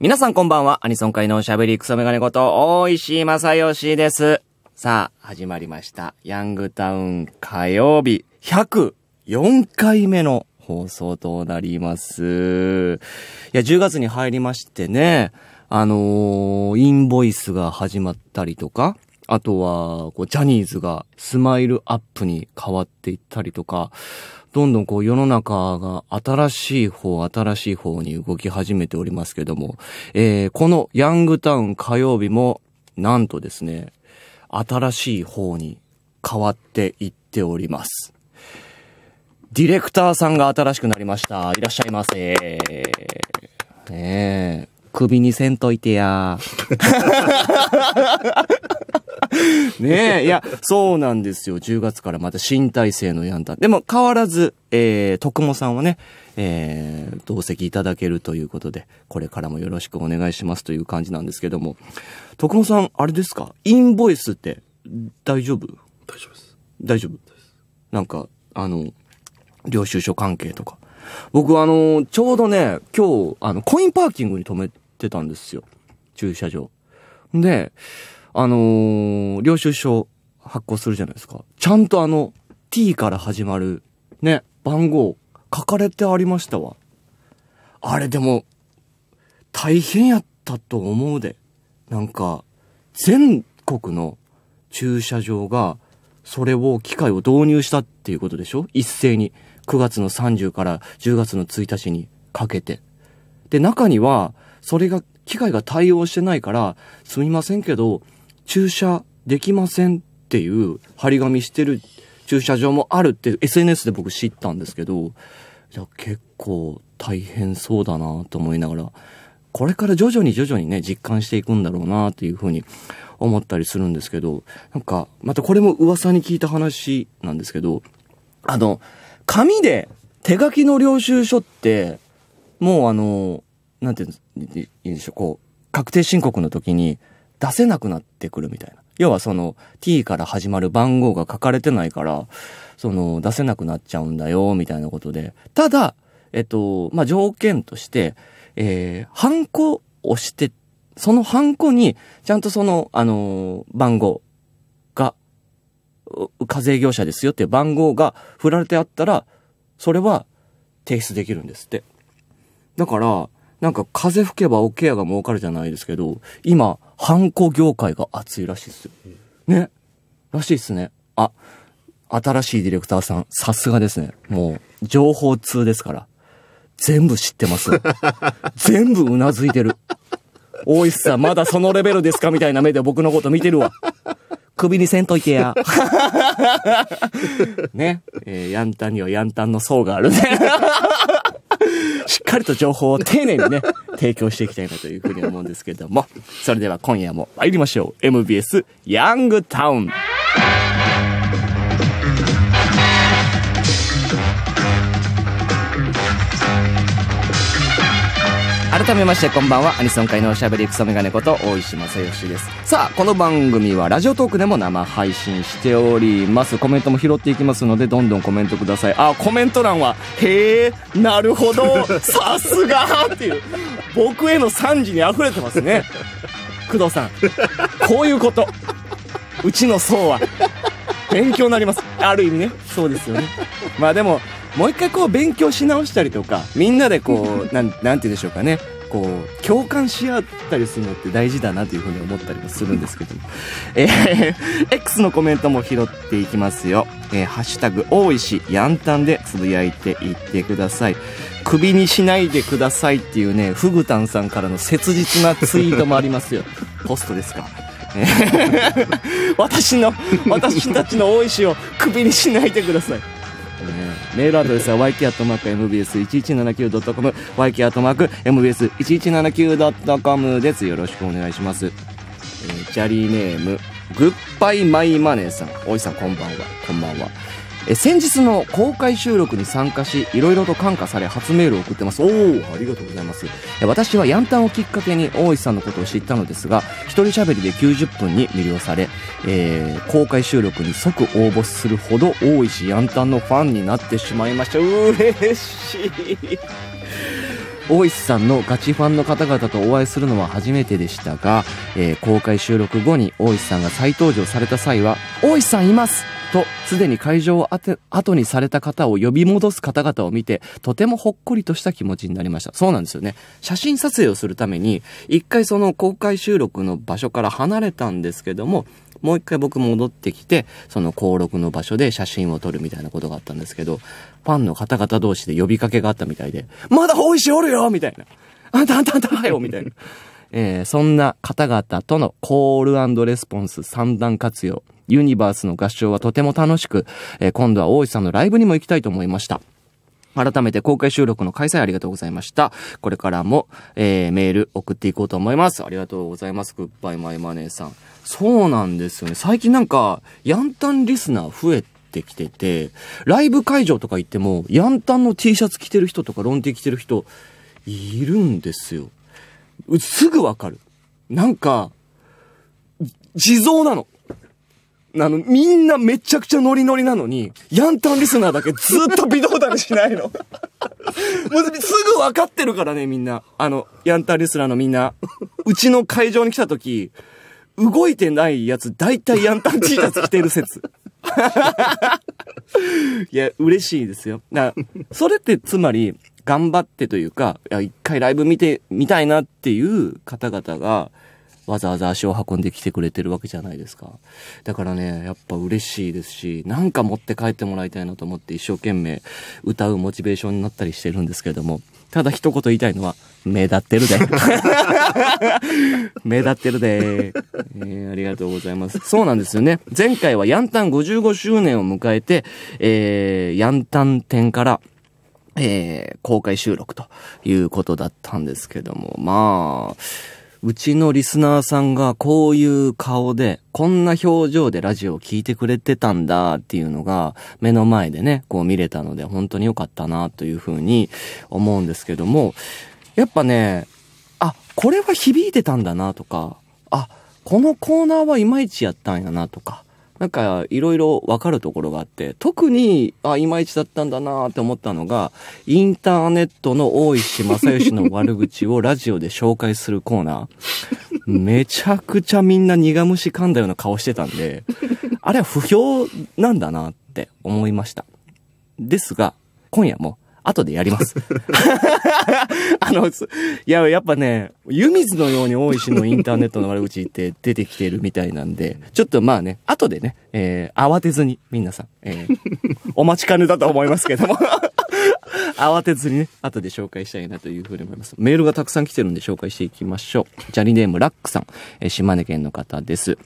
皆さんこんばんは。アニソン界のおしゃべりクソメガネこと、大石正義です。さあ、始まりました。ヤングタウン火曜日、104回目の放送となります。いや、10月に入りましてね、あのー、インボイスが始まったりとか、あとは、こう、ジャニーズがスマイルアップに変わっていったりとか、どんどんこう世の中が新しい方、新しい方に動き始めておりますけども、えー、このヤングタウン火曜日も、なんとですね、新しい方に変わっていっております。ディレクターさんが新しくなりました。いらっしゃいませ。ねえ。首にせんといてや。ねえ、いや、そうなんですよ。10月からまた新体制のやんだ。でも変わらず、えー、徳もさんはね、えー、同席いただけるということで、これからもよろしくお願いしますという感じなんですけども。徳もさん、あれですかインボイスって大丈夫大丈夫です。大丈夫なんか、あの、領収書関係とか。僕あの、ちょうどね、今日、あの、コインパーキングに止めってたんですよ。駐車場。で、あのー、領収書発行するじゃないですか。ちゃんとあの、t から始まる、ね、番号、書かれてありましたわ。あれでも、大変やったと思うで。なんか、全国の駐車場が、それを、機械を導入したっていうことでしょ一斉に。9月の30から10月の1日にかけて。で、中には、それが、機械が対応してないから、すみませんけど、駐車できませんっていう張り紙してる駐車場もあるって SNS で僕知ったんですけど、いや、結構大変そうだなと思いながら、これから徐々に徐々にね、実感していくんだろうなっていうふうに思ったりするんですけど、なんか、またこれも噂に聞いた話なんですけど、あの、紙で手書きの領収書って、もうあの、なんて言うんでしょう、こう、確定申告の時に出せなくなってくるみたいな。要はその t から始まる番号が書かれてないから、その出せなくなっちゃうんだよ、みたいなことで。ただ、えっと、まあ、条件として、えー、ハンコをして、そのハンコに、ちゃんとその、あのー、番号が、課税業者ですよっていう番号が振られてあったら、それは提出できるんですって。だから、なんか風吹けばオケアが儲かるじゃないですけど、今、ハンコ業界が熱いらしいっすよ。ね。らしいっすね。あ、新しいディレクターさん、さすがですね。もう、情報通ですから。全部知ってます。全部うなずいてる。大石さん、まだそのレベルですかみたいな目で僕のこと見てるわ。首にせんといてや。ね。えー、ヤンタンにはヤンタンの層があるね。しっかりと情報を丁寧にね、提供していきたいなというふうに思うんですけれども、それでは今夜も参りましょう。MBS ヤングタウン。改めましてこんばんはアニソン界のおしゃべりクソメガネこと大石正義ですさあこの番組はラジオトークでも生配信しておりますコメントも拾っていきますのでどんどんコメントくださいあコメント欄はへえなるほど さすがっていう僕への賛辞に溢れてますね工藤さんこういうことうちの層は勉強になりますある意味ねそうですよねまあでももう一回こう勉強し直したりとかみんなでこうなんなんて言うんでしょうかねこう共感し合ったりするのって大事だなというふうに思ったりもするんですけどもえー、X のコメントも拾っていきますよ「えー、ハッシュタグ大石やんたん」でつぶやいていってくださいクビにしないでくださいっていうねフグタンさんからの切実なツイートもありますよ ポストですか 私の私たちの大石をクビにしないでくださいね。メールアドレスは yk.mbs1179.com、yk.mbs1179.com です。よろしくお願いします。えー、チャリーネーム、グッバイマイマネーさん。おいさんこんばんは。こんばんは。え先日の公開収録に参加しいろいろと感化され初メールを送ってますおおありがとうございます私はヤンタンをきっかけに大石さんのことを知ったのですが一人喋りで90分に魅了され、えー、公開収録に即応募するほど大石ヤンタンのファンになってしまいました嬉しい大石さんのガチファンの方々とお会いするのは初めてでしたが、えー、公開収録後に大石さんが再登場された際は、大石さんいますと、すでに会場を後にされた方を呼び戻す方々を見て、とてもほっこりとした気持ちになりました。そうなんですよね。写真撮影をするために、一回その公開収録の場所から離れたんですけども、もう一回僕戻ってきて、その登録の場所で写真を撮るみたいなことがあったんですけど、ファンの方々同士で呼びかけがあったみたいで、まだ大石おるよみたいな。あんたあんたあんたよみたいな。えー、そんな方々とのコールレスポンス三段活用。ユニバースの合唱はとても楽しく、えー、今度は大石さんのライブにも行きたいと思いました。改めて公開収録の開催ありがとうございました。これからも、えー、メール送っていこうと思います。ありがとうございます。グッバイマイマネーさん。そうなんですよね。最近なんか、ヤンタンリスナー増えてきてて、ライブ会場とか行っても、ヤンタンの T シャツ着てる人とか、ロンティ着てる人、いるんですよ。すぐわかる。なんか、地蔵なの。あの、みんなめちゃくちゃノリノリなのに、ヤンタンリスナーだけずっと微動だにしないの。もうすぐ分かってるからね、みんな。あの、ヤンタンリスナーのみんな。うちの会場に来た時、動いてないやつ、大体ヤンタン T シャツ着てる説。いや、嬉しいですよ。だそれってつまり、頑張ってというか、いや、一回ライブ見てみたいなっていう方々が、わざわざ足を運んできてくれてるわけじゃないですか。だからね、やっぱ嬉しいですし、なんか持って帰ってもらいたいなと思って一生懸命歌うモチベーションになったりしてるんですけれども、ただ一言言いたいのは、目立ってるで。目立ってるで、えー、ありがとうございます。そうなんですよね。前回はヤンタン55周年を迎えて、えー、ヤンタン展から、えー、公開収録ということだったんですけども、まあ、うちのリスナーさんがこういう顔で、こんな表情でラジオを聴いてくれてたんだっていうのが目の前でね、こう見れたので本当に良かったなというふうに思うんですけども、やっぱね、あ、これは響いてたんだなとか、あ、このコーナーはいまいちやったんやなとか、なんかいろいろわかるところがあって、特に、あ、いまいちだったんだなって思ったのが、インターネットの大石正義の悪口をラジオで紹介するコーナー。めちゃくちゃみんな苦虫噛んだような顔してたんで、あれは不評なんだなって思いました。ですが、今夜も後でやります。あの、いや、やっぱね、湯水のように大石のインターネットの悪口って出てきてるみたいなんで、ちょっとまあね、後でね、えー、慌てずに、皆さん、えー、お待ちかねだと思いますけども。慌てずにね、後で紹介したいなというふうに思います。メールがたくさん来てるんで紹介していきましょう。ジャニネームラックさん、えー、島根県の方です。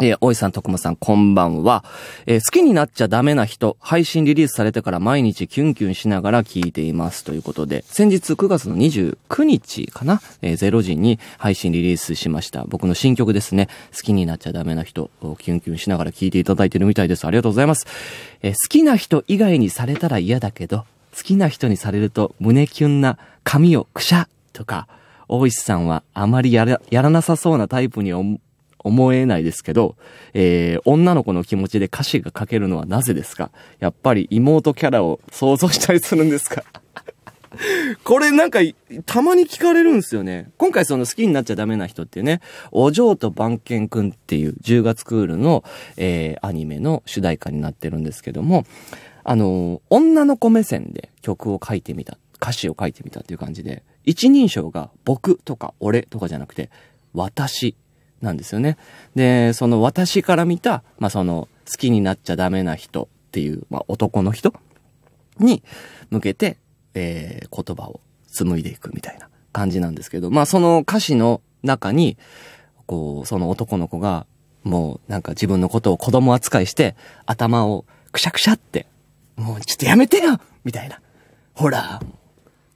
えー、大石さん、徳間さん、こんばんは。えー、好きになっちゃダメな人、配信リリースされてから毎日キュンキュンしながら聞いています。ということで、先日9月の29日かな、えー、0時に配信リリースしました。僕の新曲ですね。好きになっちゃダメな人、キュンキュンしながら聞いていただいてるみたいです。ありがとうございます。えー、好きな人以外にされたら嫌だけど、好きな人にされると胸キュンな髪をくしゃとか、大石さんはあまりやらなさそうなタイプに思思えないですけど、えー、女の子の気持ちで歌詞が書けるのはなぜですかやっぱり妹キャラを想像したりするんですか これなんか、たまに聞かれるんですよね。今回その好きになっちゃダメな人っていうね、お嬢と番犬くんっていう10月クールの、えー、アニメの主題歌になってるんですけども、あのー、女の子目線で曲を書いてみた、歌詞を書いてみたっていう感じで、一人称が僕とか俺とかじゃなくて、私なんですよね。で、その私から見た、まあ、その好きになっちゃダメな人っていう、まあ、男の人に向けて、えー、言葉を紡いでいくみたいな感じなんですけど、まあ、その歌詞の中に、こう、その男の子が、もうなんか自分のことを子供扱いして、頭をくしゃくしゃって、もうちょっとやめてよみたいな。ほら、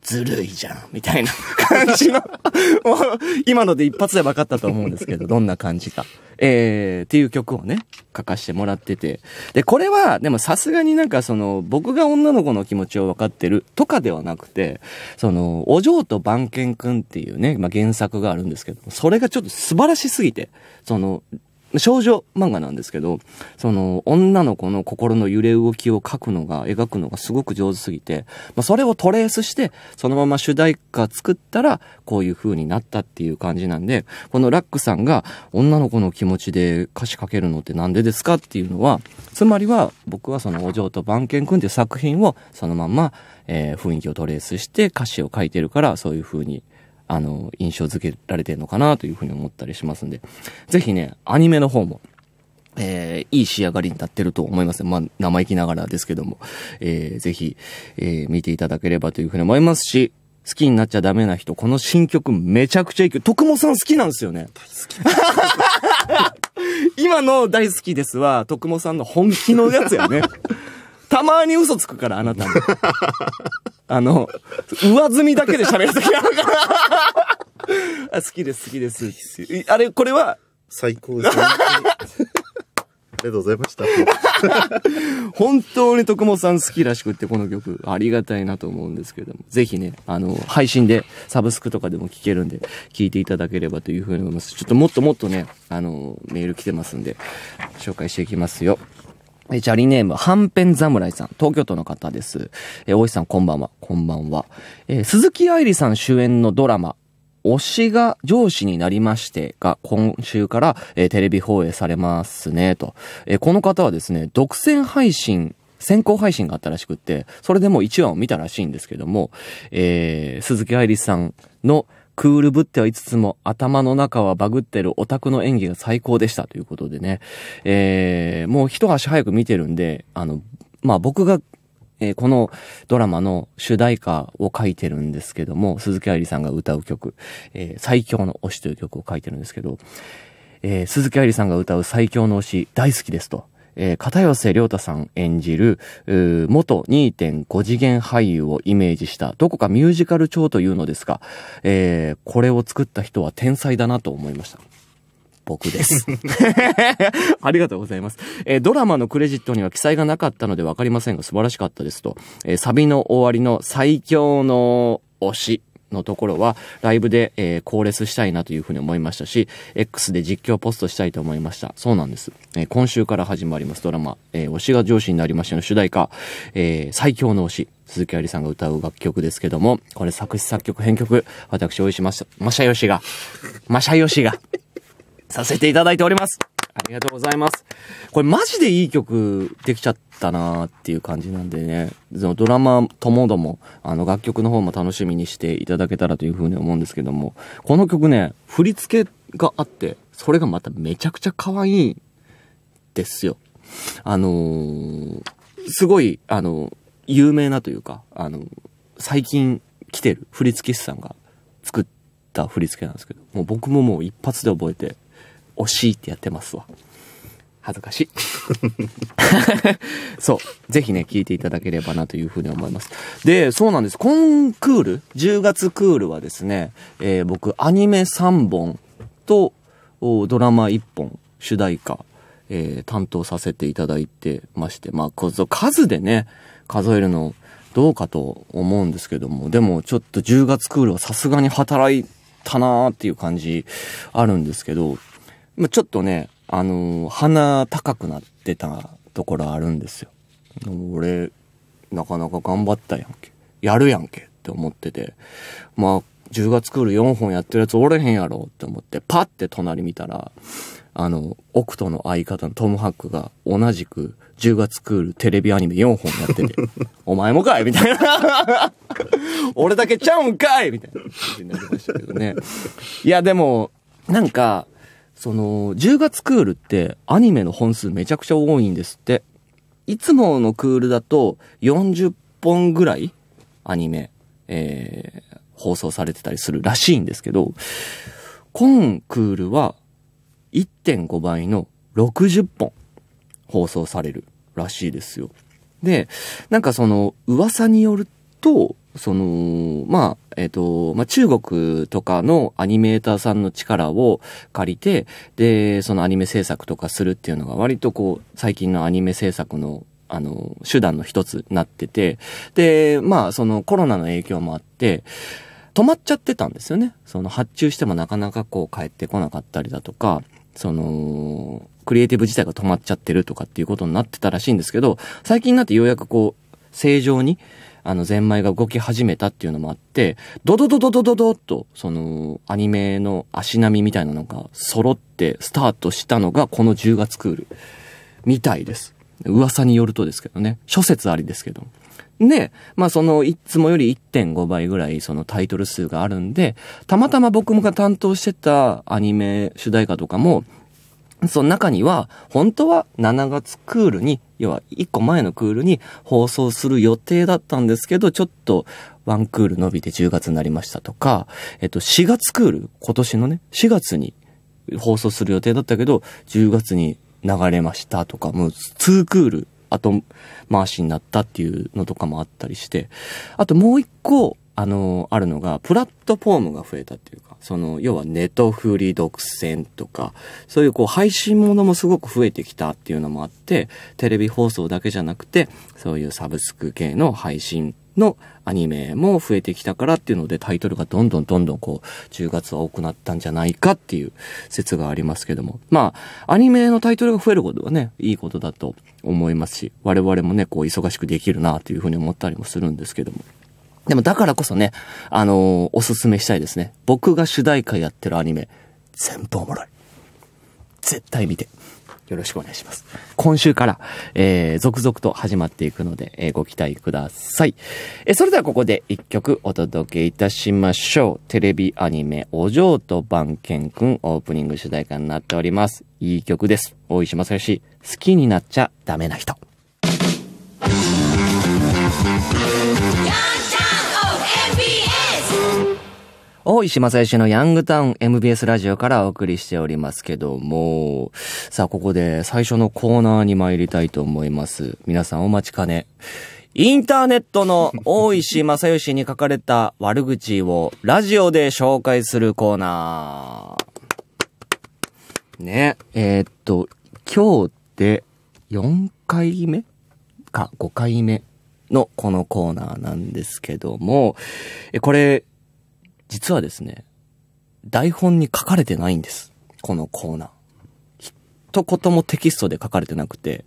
ずるいじゃん、みたいな感じの今ので一発で分かったと思うんですけど、どんな感じか。えー、っていう曲をね、書かしてもらってて。で、これは、でもさすがになんかその、僕が女の子の気持ちを分かってるとかではなくて、その、お嬢と番犬くんっていうね、まあ、原作があるんですけど、それがちょっと素晴らしすぎて、その、少女漫画なんですけど、その、女の子の心の揺れ動きを描くのが、描くのがすごく上手すぎて、まあ、それをトレースして、そのまま主題歌作ったら、こういう風になったっていう感じなんで、このラックさんが、女の子の気持ちで歌詞書けるのってなんでですかっていうのは、つまりは、僕はその、お嬢と番犬くんっていう作品を、そのまま、えー、雰囲気をトレースして歌詞を書いてるから、そういう風にあの、印象づけられてるのかなというふうに思ったりしますんで、ぜひね、アニメの方も、えー、いい仕上がりになってると思います。まあ、生意気ながらですけども、えー、ぜひ、えー、見ていただければというふうに思いますし、好きになっちゃダメな人、この新曲めちゃくちゃいい曲。徳本さん好きなんですよね。今の大好きですは、徳本さんの本気のやつやね。たまに嘘つくから、あなたも。あの、上積みだけで喋るときあるからあ。好きです、好きです。あれ、これは最高です。ありがとうございました。本当に徳本さん好きらしくって、この曲。ありがたいなと思うんですけれども。ぜひね、あの、配信で、サブスクとかでも聴けるんで、聴いていただければというふうに思います。ちょっともっともっとね、あの、メール来てますんで、紹介していきますよ。え、ジャリネーム、はんぺん侍さん、東京都の方です。え大石さん、こんばんは。こんばんは。え鈴木愛理さん主演のドラマ、推しが上司になりましてが今週から、えテレビ放映されますねと、えこの方はですね独占配信先行配信があったらしくってそれでもう1話を見たらしいんですけども、えー、鈴木愛理さんのクールぶってはいつつも頭の中はバグってるオタクの演技が最高でしたということでね、えー、もう一足早く見てるんで、あの、まあ、僕がえー、このドラマの主題歌を書いてるんですけども、鈴木愛理さんが歌う曲、えー、最強の推しという曲を書いてるんですけど、えー、鈴木愛理さんが歌う最強の推し大好きですと。えー、片寄涼太さん演じる、元2.5次元俳優をイメージした、どこかミュージカル調というのですが、えー、これを作った人は天才だなと思いました。僕です。ありがとうございます、えー、ドラマのクレジットには記載がなかったのでわかりませんが素晴らしかったですと、えー、サビの終わりの最強の推しのところは、ライブで、えー、コーレスしたいなというふうに思いましたし、X で実況ポストしたいと思いました。そうなんです。えー、今週から始まりますドラマ、えー、推しが上司になりましての主題歌、えー、最強の推し、鈴木愛理さんが歌う楽曲ですけども、これ作詞作曲編曲、私、大石ましゃよしが、ましゃよしが、させていただいております。ありがとうございます。これマジでいい曲できちゃったなーっていう感じなんでね、そのドラマともども、あの楽曲の方も楽しみにしていただけたらというふうに思うんですけども、この曲ね、振り付けがあって、それがまためちゃくちゃ可愛いんですよ。あのー、すごい、あの、有名なというか、あの、最近来てる振付師さんが作った振り付けなんですけど、もう僕ももう一発で覚えて、惜しいってやってますわ。恥ずかしい。そう。ぜひね、聞いていただければなというふうに思います。で、そうなんです。コンクール、10月クールはですね、えー、僕、アニメ3本と、ドラマ1本、主題歌、えー、担当させていただいてまして、まあ、数でね、数えるのどうかと思うんですけども、でもちょっと10月クールはさすがに働いたなーっていう感じあるんですけど、まあ、ちょっとね、あのー、鼻高くなってたところあるんですよ。俺、なかなか頑張ったやんけ。やるやんけって思ってて。まあ、10月クール4本やってるやつおれへんやろって思って、パッて隣見たら、あの、オクトの相方のトム・ハックが同じく10月クールテレビアニメ4本やってて、お前もかいみたいな。俺だけちゃうんかいみたいな感じになりましたけどね。いや、でも、なんか、その、10月クールってアニメの本数めちゃくちゃ多いんですって。いつものクールだと40本ぐらいアニメ、えー、放送されてたりするらしいんですけど、今クールは1.5倍の60本放送されるらしいですよ。で、なんかその噂によると、その、まあ、えっ、と、まあ、中国とかのアニメーターさんの力を借りて、で、そのアニメ制作とかするっていうのが割とこう、最近のアニメ制作のあの、手段の一つになってて、で、まあ、そのコロナの影響もあって、止まっちゃってたんですよね。その発注してもなかなかこう帰ってこなかったりだとか、その、クリエイティブ自体が止まっちゃってるとかっていうことになってたらしいんですけど、最近になってようやくこう、正常に、あの、ゼンマイが動き始めたっていうのもあって、ドドドドドドドと、その、アニメの足並みみたいなのが揃ってスタートしたのが、この10月クール、みたいです。噂によるとですけどね。諸説ありですけど。で、まあその、いつもより1.5倍ぐらいそのタイトル数があるんで、たまたま僕が担当してたアニメ主題歌とかも、その中には、本当は7月クールに要は1個前のクールに放送する予定だったんですけど、ちょっとワンクール伸びて10月になりましたとか、えっと、4月クール、今年のね、4月に放送する予定だったけど、10月に流れましたとか、もう2クール後回しになったっていうのとかもあったりして、あともう一個、あの、あるのが、プラットフォームが増えたっていうか、その、要はネトフリ独占とか、そういうこう配信ものもすごく増えてきたっていうのもあって、テレビ放送だけじゃなくて、そういうサブスク系の配信のアニメも増えてきたからっていうのでタイトルがどんどんどんどんこう10月は多くなったんじゃないかっていう説がありますけどもまあアニメのタイトルが増えることはねいいことだと思いますし我々もねこう忙しくできるなというふうに思ったりもするんですけどもでもだからこそね、あのー、おすすめしたいですね。僕が主題歌やってるアニメ、全部おもろい。絶対見て。よろしくお願いします。今週から、えー、続々と始まっていくので、えー、ご期待ください。えー、それではここで一曲お届けいたしましょう。テレビアニメ、お嬢と番犬くんオープニング主題歌になっております。いい曲です。大石正義、好きになっちゃダメな人。大石正義のヤングタウン MBS ラジオからお送りしておりますけども、さあ、ここで最初のコーナーに参りたいと思います。皆さんお待ちかね。インターネットの 大石正義に書かれた悪口をラジオで紹介するコーナー。ね、えー、っと、今日で4回目か5回目のこのコーナーなんですけども、これ、実はですね、台本に書かれてないんです。このコーナー。一言もテキストで書かれてなくて、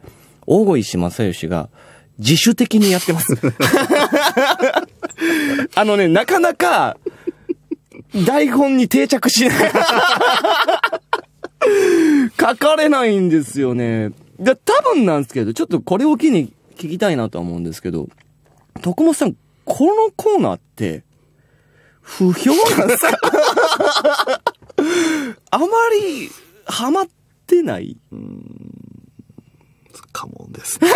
大小石正義が自主的にやってます。あのね、なかなか、台本に定着しない。書かれないんですよね。で、多分なんですけど、ちょっとこれを機に聞きたいなとは思うんですけど、徳本さん、このコーナーって、不評なんすかあまりハマってないうん。かもんです、ね。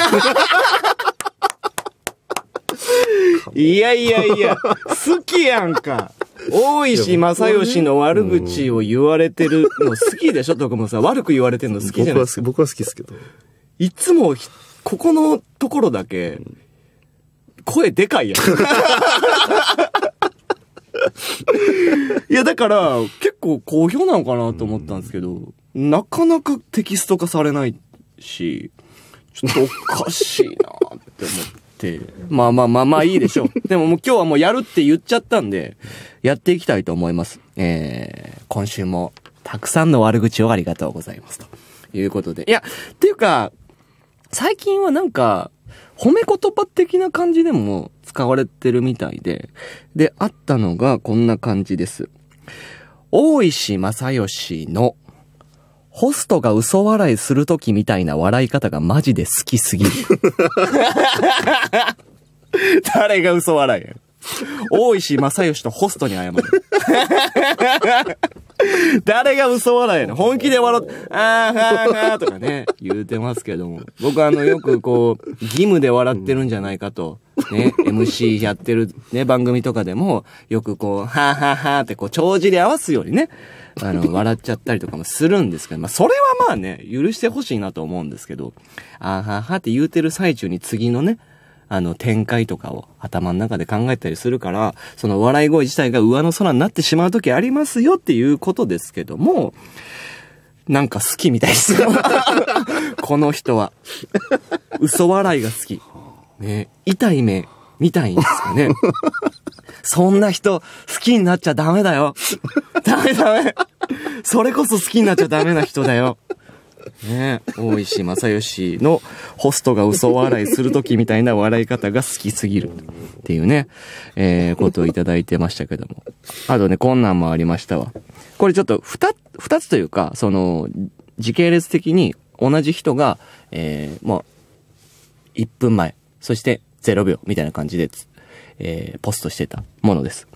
いやいやいや、好きやんか。大石正義の悪口を言われてるの好きでしょ徳もさ悪く言われてるの好きじゃない僕は好きですけど。いつも、ここのところだけ、声でかいやん。いや、だから、結構好評なのかなと思ったんですけど、なかなかテキスト化されないし、ちょっとおかしいなって思って。まあまあまあまあいいでしょう。でももう今日はもうやるって言っちゃったんで、やっていきたいと思います。えー、今週もたくさんの悪口をありがとうございます。ということで。いや、っていうか、最近はなんか、褒め言葉的な感じでも使われてるみたいで、で、あったのがこんな感じです。大石正義のホストが嘘笑いするときみたいな笑い方がマジで好きすぎる。誰が嘘笑いや大石正義とホストに謝る。誰が嘘笑いの本気で笑って、あーはーはーとかね、言うてますけども。僕あの、よくこう、義務で笑ってるんじゃないかと。ね、MC やってるね、番組とかでも、よくこう、はーはーはーってこう、長尻合わすよりね、あの、笑っちゃったりとかもするんですけど、まあ、それはまあね、許してほしいなと思うんですけど、あーはーはーって言うてる最中に次のね、あの、展開とかを頭の中で考えたりするから、その笑い声自体が上の空になってしまう時ありますよっていうことですけども、なんか好きみたいです。この人は。嘘笑いが好き。ね、痛い目見たいんですかね。そんな人、好きになっちゃダメだよ。ダメダメ。それこそ好きになっちゃダメな人だよ。ね、大石正義のホストが嘘笑いするときみたいな笑い方が好きすぎるっていうね、えー、ことをいただいてましたけども。あとね、困難もありましたわ。これちょっと二、二つというか、その、時系列的に同じ人が、えー、もう、1分前、そして0秒みたいな感じで、えー、ポストしてたものです。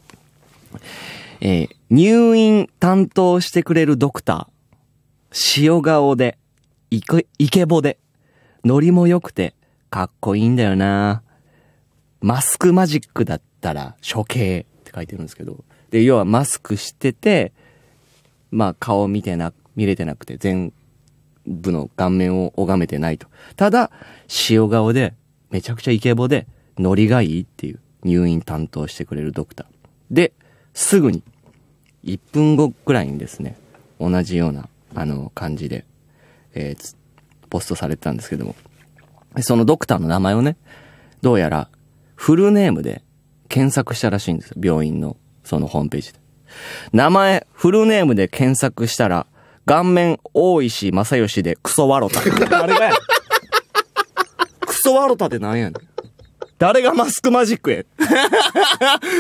えー、入院担当してくれるドクター、塩顔で、イケ、イケボで、ノリも良くて、かっこいいんだよなマスクマジックだったら、処刑って書いてるんですけど、で、要はマスクしてて、まあ顔見てな、見れてなくて、全部の顔面を拝めてないと。ただ、塩顔で、めちゃくちゃイケボで、ノリがいいっていう入院担当してくれるドクター。で、すぐに、1分後くらいにですね、同じような、あの、感じで、えー、ポストされてたんですけども。そのドクターの名前をね、どうやら、フルネームで検索したらしいんですよ。病院の、そのホームページで。名前、フルネームで検索したら、顔面大石正義でクソワロタ。あれがやクソワロタってなんやねん。誰がマスクマジックや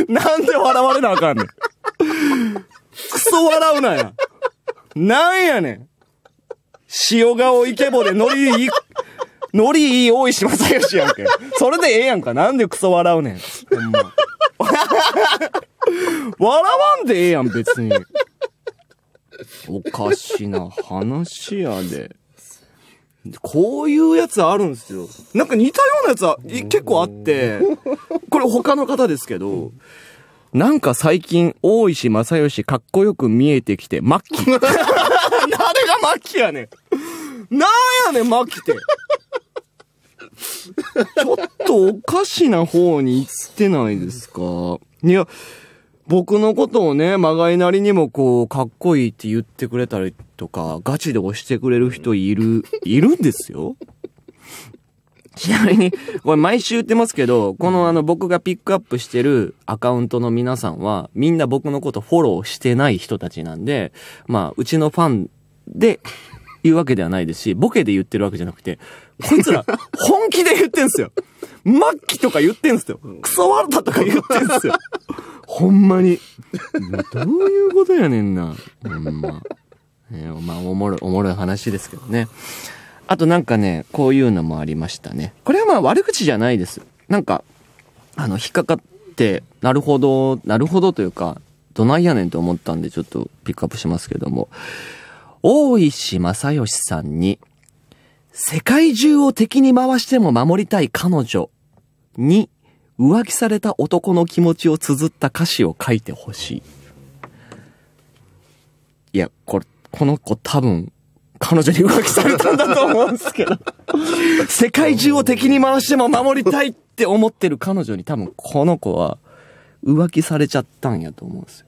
なんで笑われなあかんねん。クソ笑うなや。なんやねん。塩顔イケボでノリいい、ノリいい大石正義やんけ。それでええやんか。なんでクソ笑うねん。ほんま。笑わんでええやん、別に。おかしな話やで。こういうやつあるんですよ。なんか似たようなやつは結構あって、これ他の方ですけど、なんか最近、大石正義かっこよく見えてきて、マッキー。誰がマッキーやねん。なんやねん、マッキーって。ちょっとおかしな方に行ってないですか。いや、僕のことをね、まがいなりにもこう、かっこいいって言ってくれたりとか、ガチで押してくれる人いる、いるんですよ。ちなみに、これ毎週言ってますけど、このあの僕がピックアップしてるアカウントの皆さんは、みんな僕のことフォローしてない人たちなんで、まあ、うちのファンで、言うわけではないですし、ボケで言ってるわけじゃなくて、こいつら、本気で言ってんすよ。末期とか言ってんすよ。クソワルタとか言ってんすよ。ほんまに。どういうことやねんな。ほんま。えー、まあ、おもろい、おもろい話ですけどね。あとなんかね、こういうのもありましたね。これはまあ悪口じゃないです。なんか、あの、引っかかって、なるほど、なるほどというか、どないやねんと思ったんで、ちょっとピックアップしますけども。大石正義さんに、世界中を敵に回しても守りたい彼女に、浮気された男の気持ちを綴った歌詞を書いてほしい。いや、これ、この子多分、彼女に浮気されたんだと思うんですけど 世界中を敵に回しても守りたいって思ってる彼女に多分この子は浮気されちゃったんやと思うんですよ。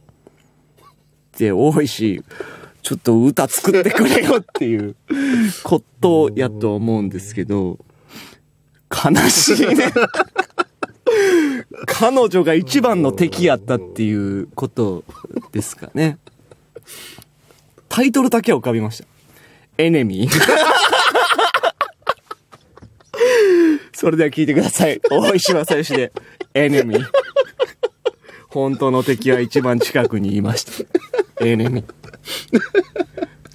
で、多いし、ちょっと歌作ってくれよっていうことやと思うんですけど、悲しいね彼女が一番の敵やったっていうことですかね。タイトルだけは浮かびました。エネミー。それでは聞いてください。大石正義で、エネミー。本当の敵は一番近くにいました。エネミー。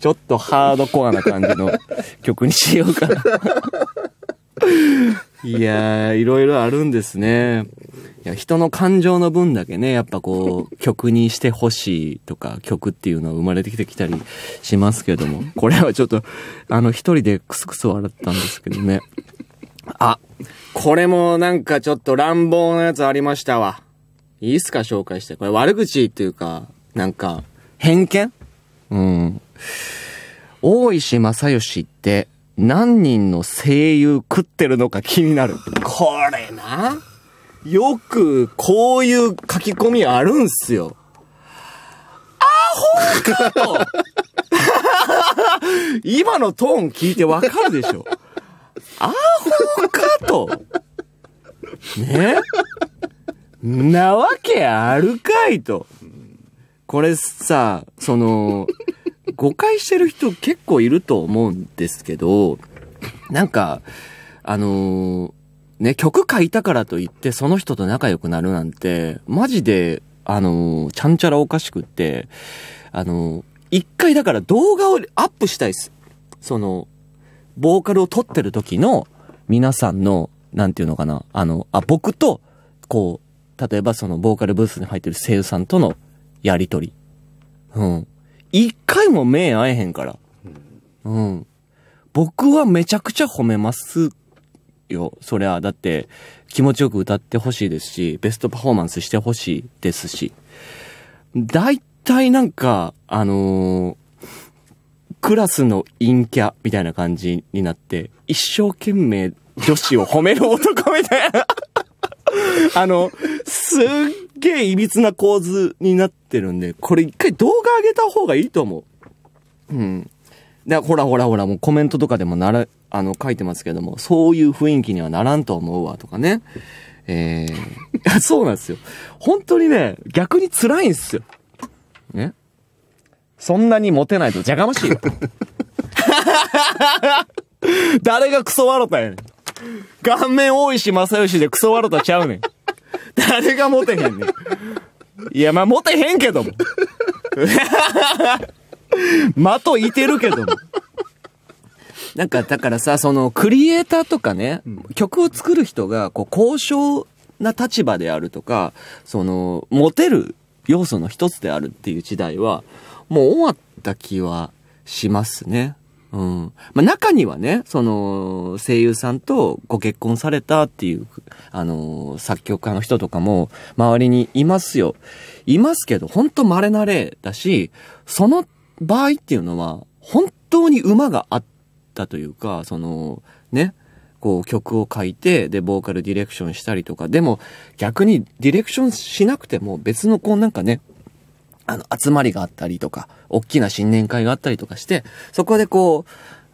ちょっとハードコアな感じの曲にしようかな。いやー、いろいろあるんですね。いや人の感情の分だけねやっぱこう 曲にしてほしいとか曲っていうのは生まれてきてきたりしますけどもこれはちょっとあの一人でクスクス笑ったんですけどね あこれもなんかちょっと乱暴なやつありましたわいいっすか紹介してこれ悪口っていうかなんか偏見うん大石正義って何人の声優食ってるのか気になる。これな。よくこういう書き込みあるんすよ。アホかと今のトーン聞いてわかるでしょ。アホかと。ねなわけあるかいと。これさ、その、誤解してる人結構いると思うんですけど、なんか、あのー、ね、曲書いたからといってその人と仲良くなるなんて、マジで、あの、ちゃんちゃらおかしくって、あの、一回だから動画をアップしたいです。その、ボーカルを撮ってる時の皆さんの、なんていうのかな、あの、あ、僕と、こう、例えばそのボーカルブースに入ってる声優さんとのやりとり。うん。一回も目合えへんから。うん。僕はめちゃくちゃ褒めますよ。そりゃ、だって、気持ちよく歌ってほしいですし、ベストパフォーマンスしてほしいですし。大体なんか、あのー、クラスの陰キャみたいな感じになって、一生懸命女子を褒める男みたいな あの、すっげえ歪な構図になってるんで、これ一回動画上げた方がいいと思う。うん。だからほらほらほら、もうコメントとかでもなら、あの、書いてますけども、そういう雰囲気にはならんと思うわとかね。えー、そうなんですよ。本当にね、逆に辛いんですよ。ね。そんなにモテないと邪魔しいよ。誰がクソワロたやねん。顔面大石正義でクソワロタちゃうねん。誰がモテへんねん。いや、まあ、モテへんけども。的いてるけども。なんか、だからさ、その、クリエイターとかね、曲を作る人が、こう、交渉な立場であるとか、その、モテる要素の一つであるっていう時代は、もう終わった気はしますね。うん。まあ、中にはね、その、声優さんとご結婚されたっていう、あのー、作曲家の人とかも、周りにいますよ。いますけど、ほんと稀な例だし、その場合っていうのは、本当に馬があって、ったというか、その、ね、こう曲を書いて、で、ボーカルディレクションしたりとか、でも逆にディレクションしなくても別のこうなんかね、あの、集まりがあったりとか、大きな新年会があったりとかして、そこでこう、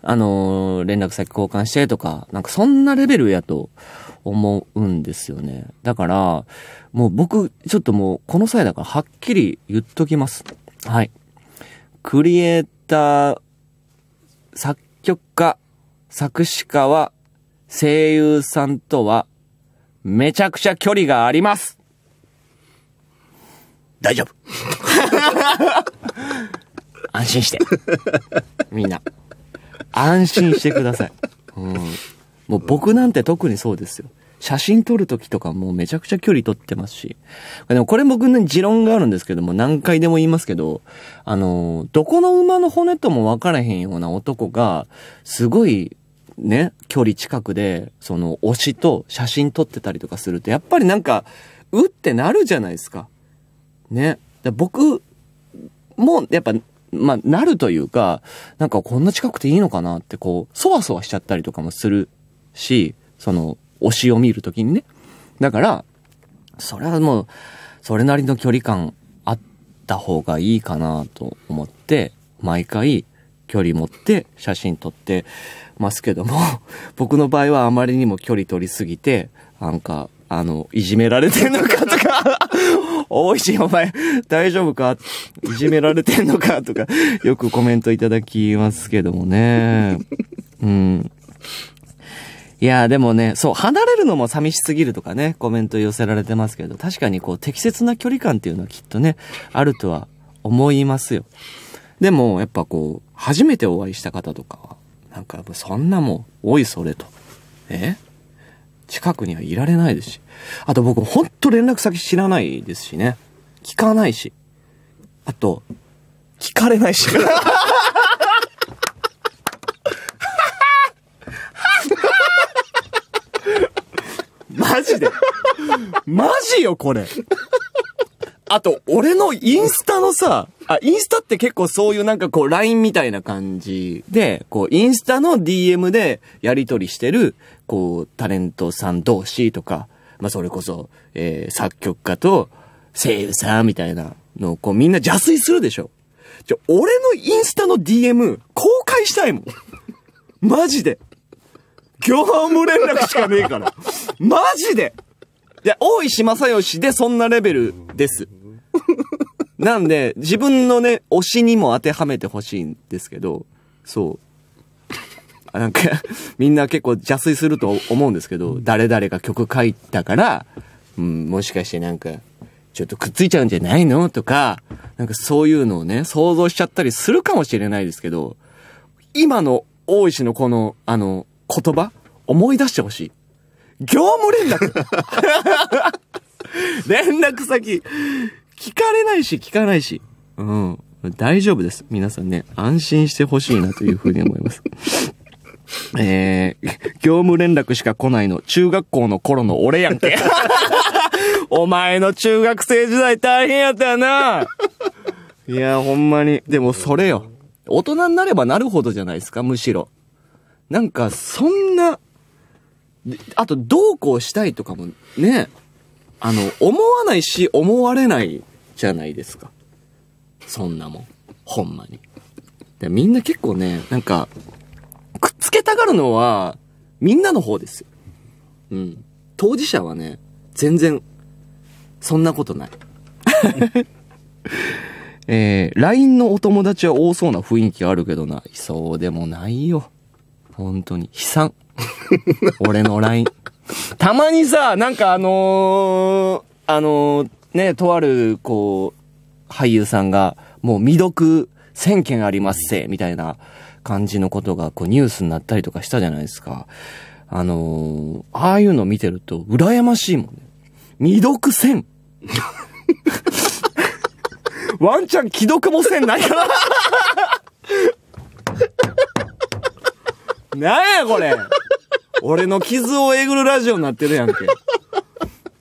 あのー、連絡先交換してとか、なんかそんなレベルやと思うんですよね。だから、もう僕、ちょっともうこの際だからはっきり言っときます。はい。クリエイター、作曲家、作詞家は、声優さんとは、めちゃくちゃ距離があります大丈夫 安心して。みんな。安心してください。うん、もう僕なんて特にそうですよ。写真撮るときとかもうめちゃくちゃ距離取ってますし。でもこれ僕の持論があるんですけども、何回でも言いますけど、あの、どこの馬の骨とも分からへんような男が、すごい、ね、距離近くで、その、推しと写真撮ってたりとかすると、やっぱりなんか、うってなるじゃないですか。ね。だ僕も、やっぱ、まあ、なるというか、なんかこんな近くていいのかなってこう、そわそわしちゃったりとかもするし、その、推しを見るときにね。だから、それはもう、それなりの距離感あった方がいいかなと思って、毎回距離持って写真撮ってますけども、僕の場合はあまりにも距離取りすぎて、なんか、あの、いじめられてんのかとか、おいしいお前、大丈夫かいじめられてんのかとか、よくコメントいただきますけどもね。うん。いやでもね、そう、離れるのも寂しすぎるとかね、コメント寄せられてますけど、確かにこう、適切な距離感っていうのはきっとね、あるとは思いますよ。でも、やっぱこう、初めてお会いした方とかは、なんか、そんなもん、おいそれと。え近くにはいられないですし。あと僕、ほんと連絡先知らないですしね。聞かないし。あと、聞かれないし。マジで。マジよ、これ。あと、俺のインスタのさ、あ、インスタって結構そういうなんかこう、LINE みたいな感じで、こう、インスタの DM でやりとりしてる、こう、タレントさん同士とか、まあ、それこそ、えー、作曲家と声優さんみたいなのをこう、みんな邪推するでしょ。じゃ、俺のインスタの DM、公開したいもん。マジで。業務連絡しかねえから。マジでいや、大石正義でそんなレベルです。なんで、自分のね、推しにも当てはめてほしいんですけど、そう。なんかみんな結構邪推すると思うんですけど、誰々が曲書いたから、うん、もしかしてなんか、ちょっとくっついちゃうんじゃないのとか、なんかそういうのをね、想像しちゃったりするかもしれないですけど、今の大石のこの、あの、言葉、思い出してほしい。業務連絡 連絡先、聞かれないし、聞かないし。うん。大丈夫です。皆さんね、安心してほしいなというふうに思います。えー、業務連絡しか来ないの、中学校の頃の俺やんけ。お前の中学生時代大変やったよな。いや、ほんまに。でもそれよ。大人になればなるほどじゃないですか、むしろ。なんか、そんな、あと、どうこうしたいとかもね、あの、思わないし、思われないじゃないですか。そんなもん。ほんまに。でみんな結構ね、なんか、くっつけたがるのは、みんなの方ですよ。うん。当事者はね、全然、そんなことない。えー、LINE のお友達は多そうな雰囲気あるけどな。そうでもないよ。本当に、悲惨。俺の LINE。たまにさ、なんかあのー、あのー、ね、とある、こう、俳優さんが、もう未読1000件ありますせ、みたいな感じのことが、こう、ニュースになったりとかしたじゃないですか。あのー、ああいうの見てると、羨ましいもんね。未読1000。ワンチャン既読もせんないかななんやこれ俺の傷をえぐるラジオになってるやんけ。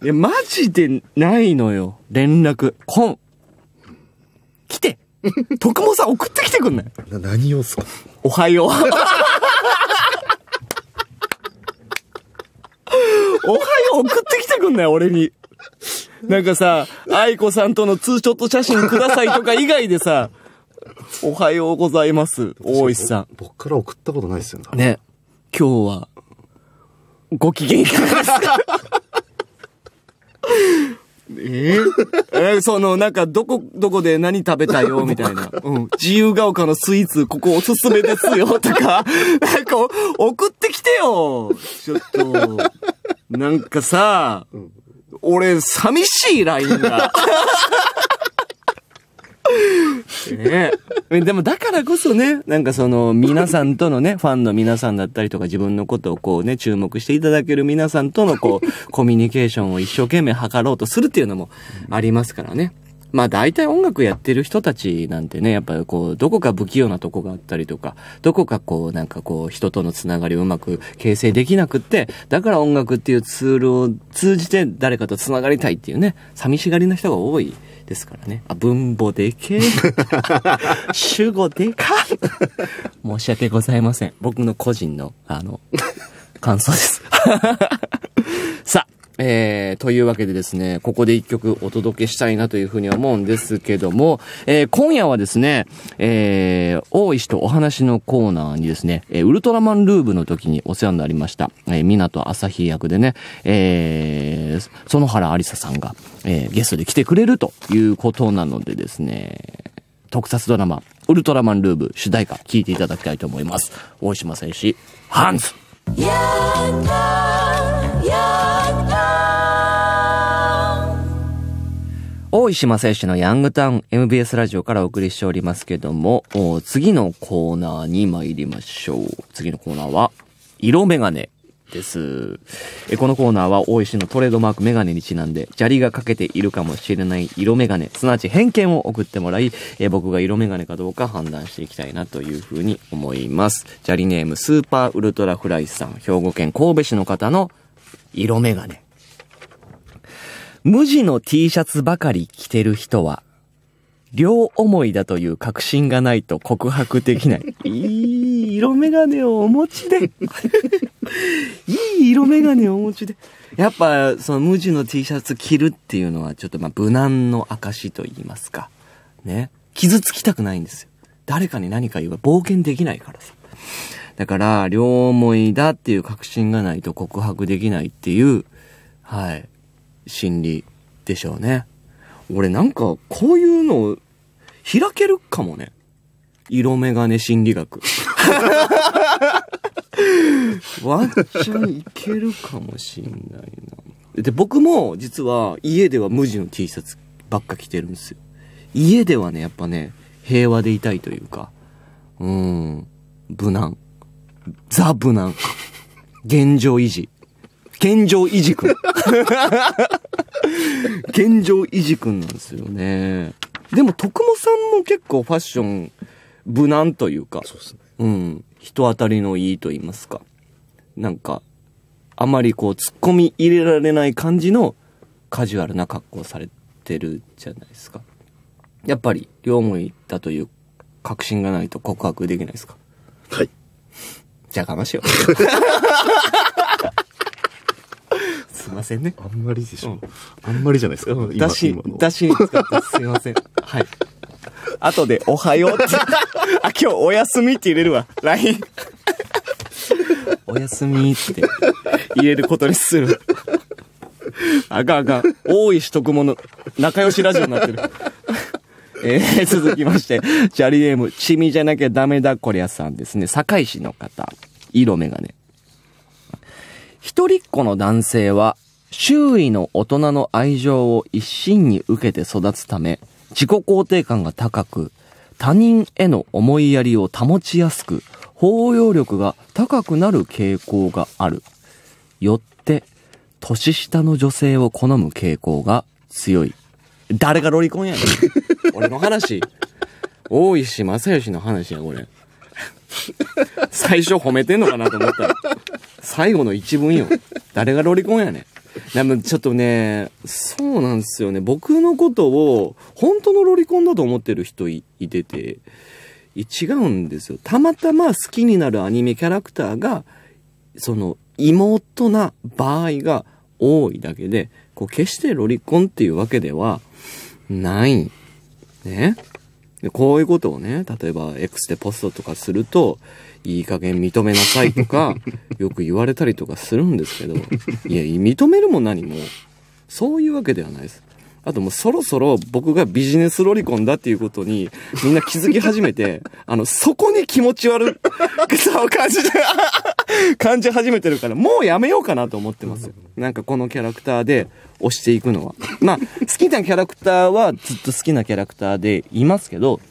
いや、マジでないのよ。連絡。こん。来て。徳本さん送ってきてくんないな何をすかおはよう。おはよう送ってきてくんない俺に。なんかさ、愛子さんとのツーショット写真くださいとか以外でさ、おはようございます、大石さん。僕から送ったことないですよね。ね。今日は、ご機嫌いかがですか えー、えー、その、なんか、どこ、どこで何食べたよ、みたいな。うん。自由が丘のスイーツ、ここおすすめですよ、とか。なんか、送ってきてよちょっと。なんかさ、俺、寂しいラインが。ねでもだからこそね、なんかその皆さんとのね、ファンの皆さんだったりとか自分のことをこうね、注目していただける皆さんとのこう、コミュニケーションを一生懸命図ろうとするっていうのもありますからね。まあ大体音楽やってる人たちなんてね、やっぱりこう、どこか不器用なとこがあったりとか、どこかこう、なんかこう、人とのつながりをうまく形成できなくって、だから音楽っていうツールを通じて誰かとつながりたいっていうね、寂しがりな人が多い。ですからね。あ、文母でけえ。主語でか申し訳ございません。僕の個人の、あの、感想です。さあ、えー、というわけでですね、ここで一曲お届けしたいなというふうに思うんですけども、えー、今夜はですね、えー、大石とお話のコーナーにですね、えー、ウルトラマンルーブの時にお世話になりました、えー、港朝日役でね、えー、園原ありささんが、えー、ゲストで来てくれるということなのでですね、特撮ドラマ、ウルトラマンルーブ主題歌、聴いていただきたいと思います。大島選手、ハンズやったー大石正義のヤングタウン MBS ラジオからお送りしておりますけども、次のコーナーに参りましょう。次のコーナーは、色眼鏡です。えこのコーナーは大石のトレードマークメガネにちなんで、砂利が欠けているかもしれない色眼鏡、すなわち偏見を送ってもらい、え僕が色眼鏡かどうか判断していきたいなというふうに思います。砂利ネームスーパーウルトラフライさん、兵庫県神戸市の方の色眼鏡。無地の T シャツばかり着てる人は、両思いだという確信がないと告白できない。いい色眼鏡をお持ちで。いい色眼鏡をお持ちで。やっぱ、その無地の T シャツ着るっていうのは、ちょっとまあ無難の証と言いますか。ね。傷つきたくないんですよ。誰かに何か言えば冒険できないからさ。だから、両思いだっていう確信がないと告白できないっていう、はい。心理でしょうね。俺なんか、こういうの、開けるかもね。色眼鏡心理学。ワンチャンいけるかもしんないな。で、僕も実は家では無地の T シャツばっか着てるんですよ。家ではね、やっぱね、平和でいたいというか、うーん、無難。ザ無難。現状維持。現状維持くん。現状維持くんなんですよね。でも、徳間さんも結構ファッション、無難というか。そうですね。うん。人当たりのいいと言いますか。なんか、あまりこう、突っ込み入れられない感じのカジュアルな格好されてるじゃないですか。やっぱり、両思いだという確信がないと告白できないですかはい。じゃあ我慢しよう。すいませんね。あんまりでしょ。うん、あんまりじゃないですか。だし、だしに使ったすいません。はい。後で、おはようって。あ、今日お休みって入れるわ。LINE。おやすみって入れることにする。あかんあかん。大石徳物、仲良しラジオになってる。えー、続きまして、チャリエーム、チミじゃなきゃダメだこりゃさんですね。堺市の方。色眼鏡。一人っ子の男性は、周囲の大人の愛情を一身に受けて育つため、自己肯定感が高く、他人への思いやりを保ちやすく、包容力が高くなる傾向がある。よって、年下の女性を好む傾向が強い。誰がロリコンやねん。俺の話。大石正義の話や、これ。最初褒めてんのかなと思ったら。最後の一文よ。誰がロリコンやねん。でもちょっとね、そうなんですよね。僕のことを、本当のロリコンだと思ってる人いてて、違うんですよ。たまたま好きになるアニメキャラクターが、その、妹な場合が多いだけで、こう、決してロリコンっていうわけではない。ね。で、こういうことをね、例えば X でポストとかすると、いい加減認めなさいとか、よく言われたりとかするんですけど、いや、認めるも何も、そういうわけではないです。あともうそろそろ僕がビジネスロリコンだっていうことにみんな気づき始めて、あの、そこに気持ち悪さを 感じて、感じ始めてるから、もうやめようかなと思ってますよ。なんかこのキャラクターで押していくのは。まあ、好きなキャラクターはずっと好きなキャラクターでいますけど、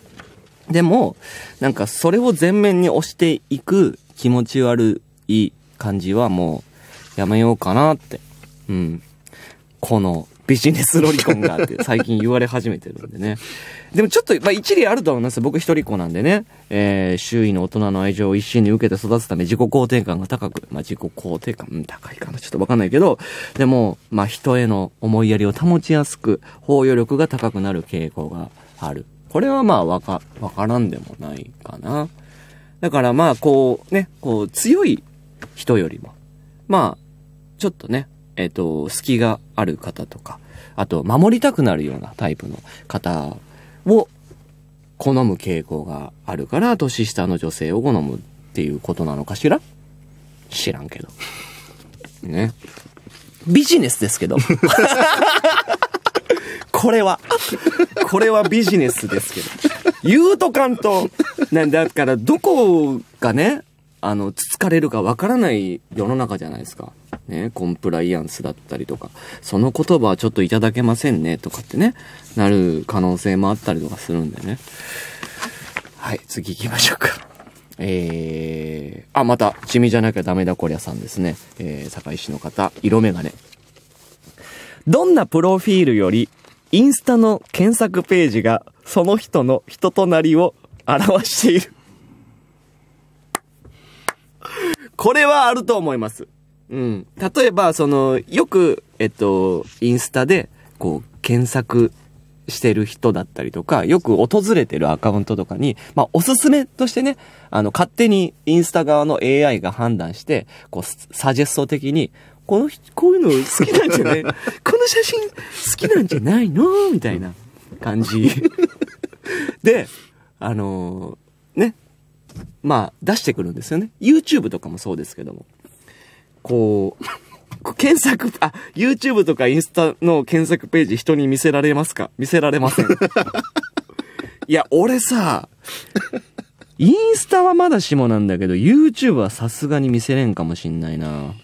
でも、なんかそれを前面に押していく気持ち悪い感じはもうやめようかなって。うん。このビジネスロリコンがって最近言われ始めてるんでね。でもちょっと、まあ一理あると思います。僕一人っ子なんでね。えー、周囲の大人の愛情を一心に受けて育つため自己肯定感が高く、まあ自己肯定感、うん、高いかな、ちょっとわかんないけど、でも、まあ人への思いやりを保ちやすく、包容力が高くなる傾向がある。これはまあわか、わからんでもないかな。だからまあこうね、こう強い人よりも、まあ、ちょっとね、えっ、と、隙がある方とか、あと、守りたくなるようなタイプの方を好む傾向があるから、年下の女性を好むっていうことなのかしら知らんけど。ね。ビジネスですけど。これは。これはビジネスですけど。言うとかんと。だから、どこがね、あの、つつかれるかわからない世の中じゃないですか。ね、コンプライアンスだったりとか、その言葉はちょっといただけませんね、とかってね、なる可能性もあったりとかするんでね。はい、次行きましょうか。えー、あ、また、地味じゃなきゃダメだこりゃさんですね。えー、堺市の方、色眼鏡。どんなプロフィールより、インスタの検索ページが、その人の人となりを表している。これはあると思います。うん。例えば、その、よく、えっと、インスタで、こう、検索してる人だったりとか、よく訪れてるアカウントとかに、まあ、おすすめとしてね、あの、勝手にインスタ側の AI が判断して、こう、サジェスト的に、この、こういうの好きなんじゃない この写真好きなんじゃないのみたいな感じ。で、あのーまあ、出してくるんですよね。YouTube とかもそうですけども。こう、検索、あ、YouTube とかインスタの検索ページ人に見せられますか見せられません。いや、俺さ、インスタはまだしもなんだけど、YouTube はさすがに見せれんかもしんないな。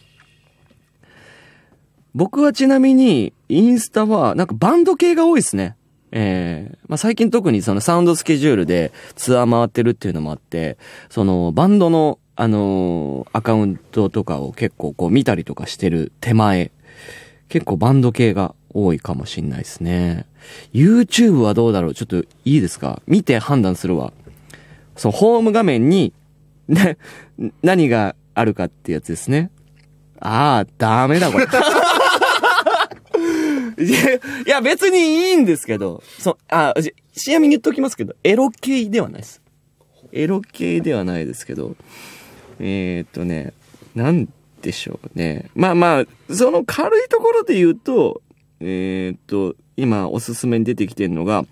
僕はちなみに、インスタは、なんかバンド系が多いですね。ええー、まあ、最近特にそのサウンドスケジュールでツアー回ってるっていうのもあって、そのバンドのあのー、アカウントとかを結構こう見たりとかしてる手前、結構バンド系が多いかもしんないですね。YouTube はどうだろうちょっといいですか見て判断するわ。そのホーム画面に、ね、何があるかってやつですね。ああ、ダメだこれ。いや、別にいいんですけど、そう、あ、ちなみに言っときますけど、エロ系ではないです。エロ系ではないですけど、えー、っとね、なんでしょうね。まあまあ、その軽いところで言うと、えー、っと、今おすすめに出てきてるのが、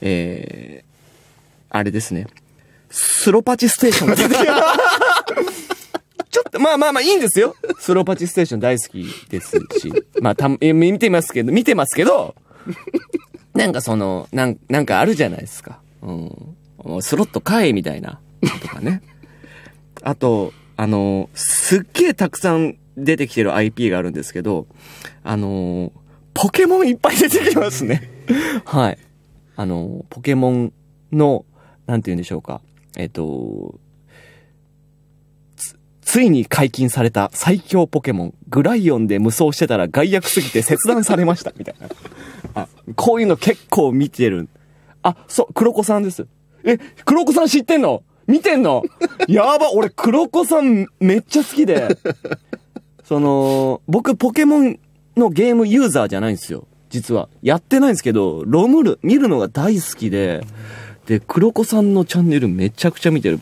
えー、あれですね。スロパチステーション。ちょっと、まあまあまあいいんですよ。スローパチステーション大好きですし。まあた、見てますけど、見てますけど、なんかその、なん、なんかあるじゃないですか。うん。スロット買え、みたいな。とかね。あと、あの、すっげえたくさん出てきてる IP があるんですけど、あの、ポケモンいっぱい出てきますね。はい。あの、ポケモンの、なんて言うんでしょうか。えっ、と、ついに解禁された最強ポケモン、グライオンで無双してたら害悪すぎて切断されました、みたいな。あ、こういうの結構見てる。あ、そう、黒子さんです。え、黒子さん知ってんの見てんのやば、俺黒子さんめっちゃ好きで。その、僕ポケモンのゲームユーザーじゃないんですよ。実は。やってないんですけど、ロムル、見るのが大好きで、で、黒子さんのチャンネルめちゃくちゃ見てる。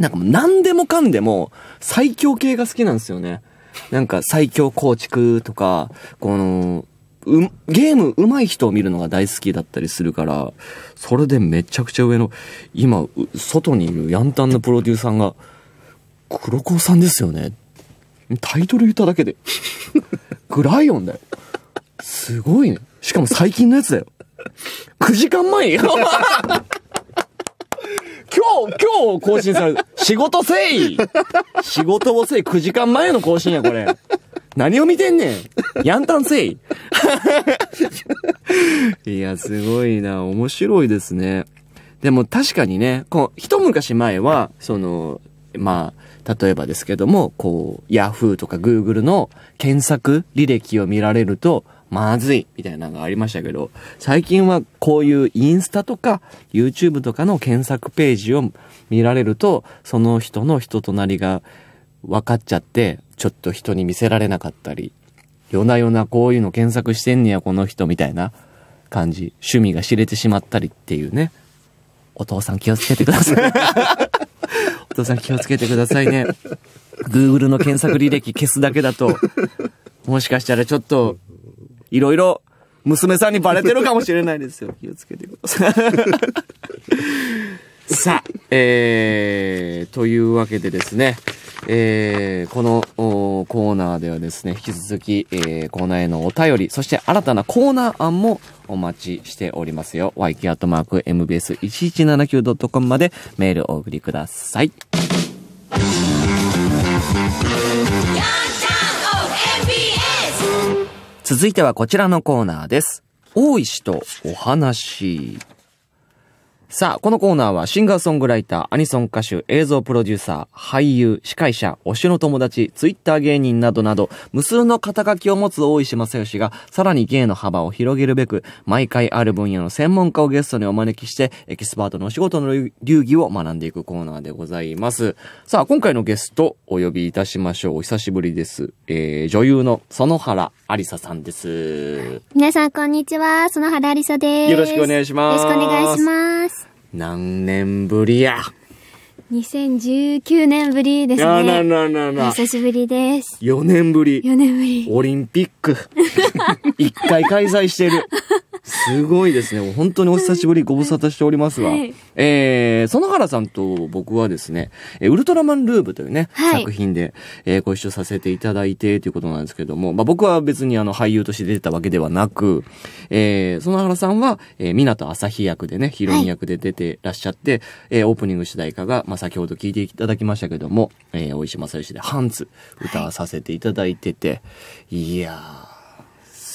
なんかもう何でもかんでも最強系が好きなんですよね。なんか最強構築とか、この、う、ゲーム上手い人を見るのが大好きだったりするから、それでめちゃくちゃ上の、今、外にいるヤンタンのプロデューサーが、黒子さんですよね。タイトル言っただけで。グ ライオンだよ。すごいね。しかも最近のやつだよ。9時間前よ。今日、今日更新される。仕事せい仕事をせい !9 時間前の更新や、これ。何を見てんねんヤンタンせい いや、すごいな。面白いですね。でも確かにね、こう、一昔前は、その、まあ、例えばですけども、こう、Yahoo とか Google の検索履歴を見られると、まずいみたいなのがありましたけど、最近はこういうインスタとか YouTube とかの検索ページを見られると、その人の人となりが分かっちゃって、ちょっと人に見せられなかったり、夜な夜なこういうの検索してんねやこの人みたいな感じ、趣味が知れてしまったりっていうね。お父さん気をつけてください。お父さん気をつけてくださいね。Google の検索履歴消すだけだと、もしかしたらちょっといろいろ、娘さんにバレてるかもしれないですよ。気をつけてください。さあ、えー、というわけでですね、えー、このコーナーではですね、引き続き、えー、コーナーへのお便り、そして新たなコーナー案もお待ちしておりますよ。yk.mbs1179.com までメールをお送りください。続いてはこちらのコーナーです。大石とお話。さあ、このコーナーはシンガーソングライター、アニソン歌手、映像プロデューサー、俳優、司会者、推しの友達、ツイッター芸人などなど、無数の肩書きを持つ大石正義が、さらに芸の幅を広げるべく、毎回ある分野の専門家をゲストにお招きして、エキスパートのお仕事の流儀を学んでいくコーナーでございます。さあ、今回のゲスト、お呼びいたしましょう。お久しぶりです。えー、女優の園原ありささんです。皆さん、こんにちは。園原ありさです。よろしくお願いします。よろしくお願いします。何年ぶりや。2019年ぶりですね。ななななな。久しぶりです。4年ぶり。4年ぶり。オリンピック。1 回開催してる。すごいですね。本当にお久しぶり、ご無沙汰しておりますわ。はい、えー、園原さんと僕はですね、ウルトラマンルーブというね、はい、作品で、えー、ご一緒させていただいてということなんですけども、まあ、僕は別にあの俳優として出てたわけではなく、えー、園原さんは、えー、港朝日役でね、ヒロイン役で出てらっしゃって、はい、えー、オープニング主題歌が、まあ、先ほど聞いていただきましたけども、えー、大石正義でハンツ歌わさせていただいてて、はい、いやー、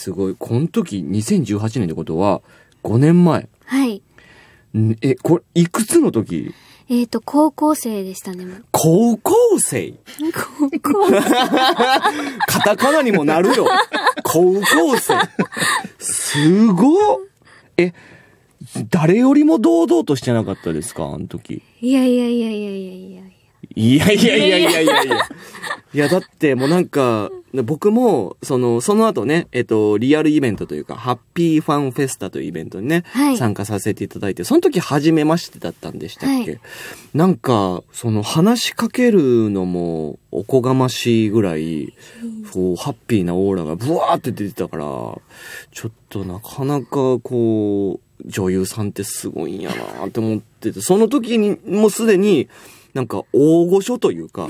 すごい。この時、2018年ってことは、5年前。はい。え、これ、いくつの時えっ、と、高校生でしたね。高校生高校生。カタカナにもなるよ。高校生。すごえ、誰よりも堂々としてなかったですかあの時。いやいやいやいやいやいや。いやいやいやいやいやいや。いや、だってもうなんか、僕も、その、その後ね、えっと、リアルイベントというか、ハッピーファンフェスタというイベントにね、はい、参加させていただいて、その時初めましてだったんでしたっけ、はい、なんか、その、話しかけるのも、おこがましいぐらい、こう、ハッピーなオーラがブワーって出てたから、ちょっとなかなか、こう、女優さんってすごいんやなって思ってて、その時に、もうすでに、なんか大御所というか、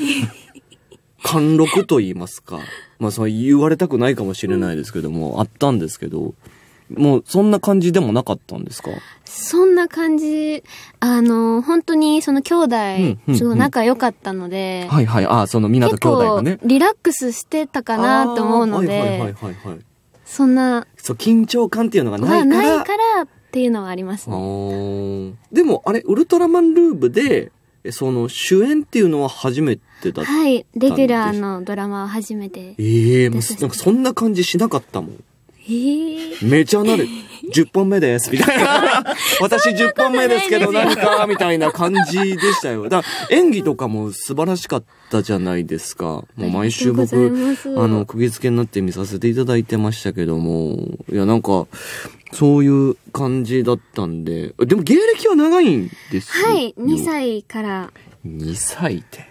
貫禄と言いますか、まあそう言われたくないかもしれないですけども、あったんですけど、もうそんな感じでもなかったんですかそんな感じ、あの、本当にその兄弟、うん、すごい仲良かったので、うんうん、はいはい、あその港兄弟がね。リラックスしてたかなと思うので、はいはいはいはい、はい。そんな。そう、緊張感っていうのがないから。ないからっていうのはありますね。でもあれ、ウルトラマンルーブで、その主演っていうのは初めてだったはい、レギュラーのドラマは初めて。ええー、もうなんかそんな感じしなかったもん。ええー、めちゃなる。10本目です、みたいな。私10本目ですけど何か、みたいな感じでしたよ。だ演技とかも素晴らしかったじゃないですか。もう毎週僕、あの、釘付けになって見させていただいてましたけども、いや、なんか、そういう感じだったんで、でも芸歴は長いんですよ。はい、2歳から。2歳って。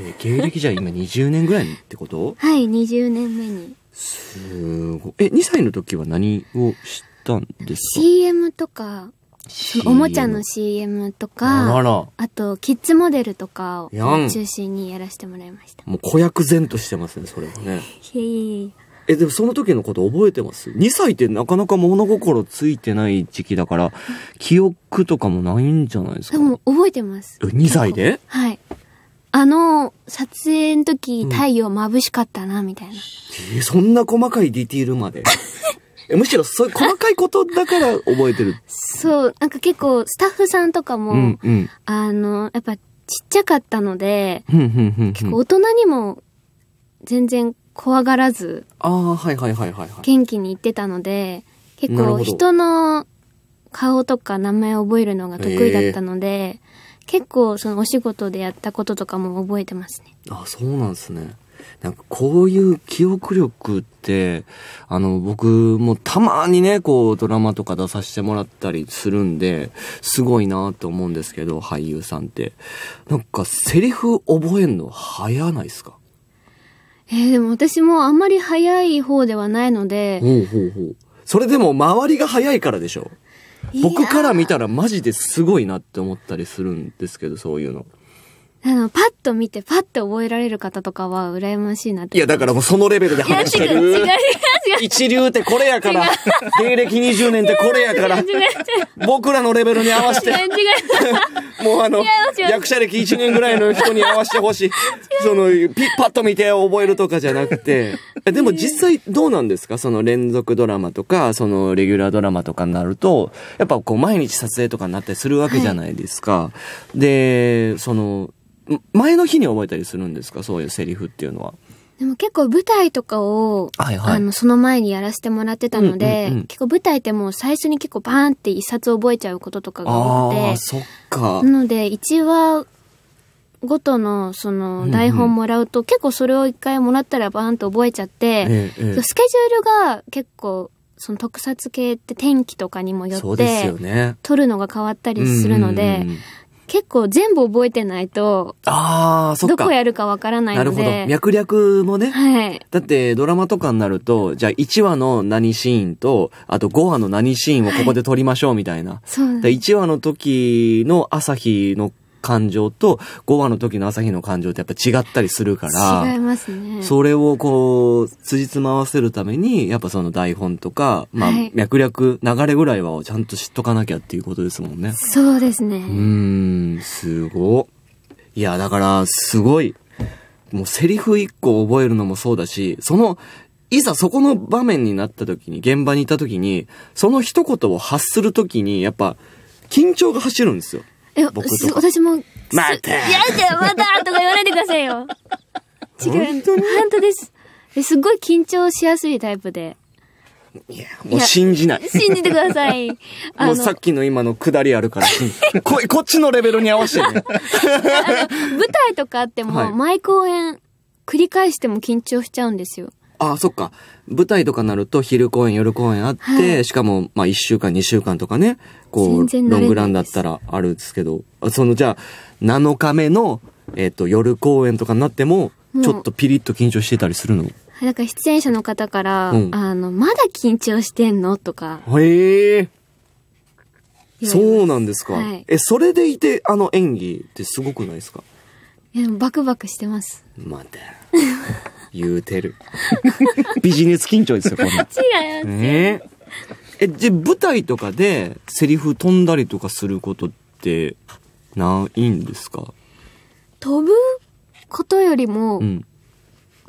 えー、芸歴じゃ今20年ぐらいってことはい、20年目に。すごい。え、2歳の時は何をしたんですか ?CM とか、おもちゃの CM とか、あらあと、キッズモデルとかを中心にやらせてもらいました。もう子役然としてますね、それはね。へやえ、でもその時のこと覚えてます ?2 歳ってなかなか物心ついてない時期だから、記憶とかもないんじゃないですかでも覚えてます。2歳ではい。あの、撮影の時、太陽眩しかったな、みたいな。うん、えー、そんな細かいディティールまで。えむしろそう細かいことだから覚えてる。そう、なんか結構スタッフさんとかも、うんうん、あの、やっぱちっちゃかったので、結構大人にも全然怖がらず、ああ、はいはいはいはい、はい。元気に行ってたので、結構人の顔とか名前を覚えるのが得意だったので、結構そのお仕事でやったこととかも覚えてますね。あ、そうなんですね。なんかこういう記憶力って、あの、僕もたまにね、こう、ドラマとか出させてもらったりするんで、すごいなと思うんですけど、俳優さんって。なんか、セリフ覚えんの早ないですかえー、でも私もあんまり早い方ではないので。ほうほうほう。それでも周りが早いからでしょ僕から見たらマジですごいなって思ったりするんですけど、そういうの。あの、パッと見て、パッと覚えられる方とかは羨ましいなって。いや、だからもうそのレベルで話してる。違う違う違う一流ってこれやから。芸歴20年ってこれやから。僕らのレベルに合わせて。違もうあの、役者歴1年ぐらいの人に合わせてほしい。その、ピッパッと見て覚えるとかじゃなくて。でも実際どうなんですかその連続ドラマとか、そのレギュラードラマとかになると、やっぱこう毎日撮影とかになったりするわけじゃないですか。はい、で、その、前の日に覚えたりするんですかそういうセリフっていうのは。でも結構舞台とかを、はいはい、あの、その前にやらせてもらってたので、うんうんうん、結構舞台ってもう最初に結構バーンって一冊覚えちゃうこととかが多くて。あそっか。なので、1話ごとのその台本もらうと、うんうん、結構それを一回もらったらバーンと覚えちゃって、ええ、スケジュールが結構、その特撮系って天気とかにもよって、ね、撮るのが変わったりするので、うんうん結構全部覚えてないと、ああ、そっか。どこやるかわからないので。なるほど。脈略もね。はい。だってドラマとかになると、じゃあ1話の何シーンと、あと5話の何シーンをここで撮りましょうみたいな。はい、そう1話の時の朝日の感情と5話の時の朝日の感情ってやっぱ違ったりするから、違いますね。それをこう、辻褄合わせるために、やっぱその台本とか、まあ、脈略、流れぐらいはちゃんと知っとかなきゃっていうことですもんね。そうですね。うん、すご。いや、だから、すごい。もうセリフ一個覚えるのもそうだし、その、いざそこの場面になった時に、現場にいた時に、その一言を発する時に、やっぱ、緊張が走るんですよ。僕とか。私も、またやだまたとか言わないでくださいよ。違う。本当です。すっごい緊張しやすいタイプで。いや、もう信じない。い信じてください。もうさっきの今の下りあるから、こ、こっちのレベルに合わせてね舞台とかあっても、毎公演繰り返しても緊張しちゃうんですよ。ああ、そっか。舞台とかなると昼公演、夜公演あって、はい、しかも、まあ1週間、2週間とかね、こう、ロングランだったらあるんですけど、そのじゃあ、7日目の、えっ、ー、と、夜公演とかになっても、ちょっとピリッと緊張してたりするのなんか出演者の方から、うん、あの、まだ緊張してんのとか。へえ。そうなんですか。はい、え、それでいて、あの演技ってすごくないですかでもバクバクしてますまた言うてるビジネス緊張ですよこんな違いねえじゃ舞台とかでセリフ飛んだりとかすることってないんですか飛ぶことよりも、うん、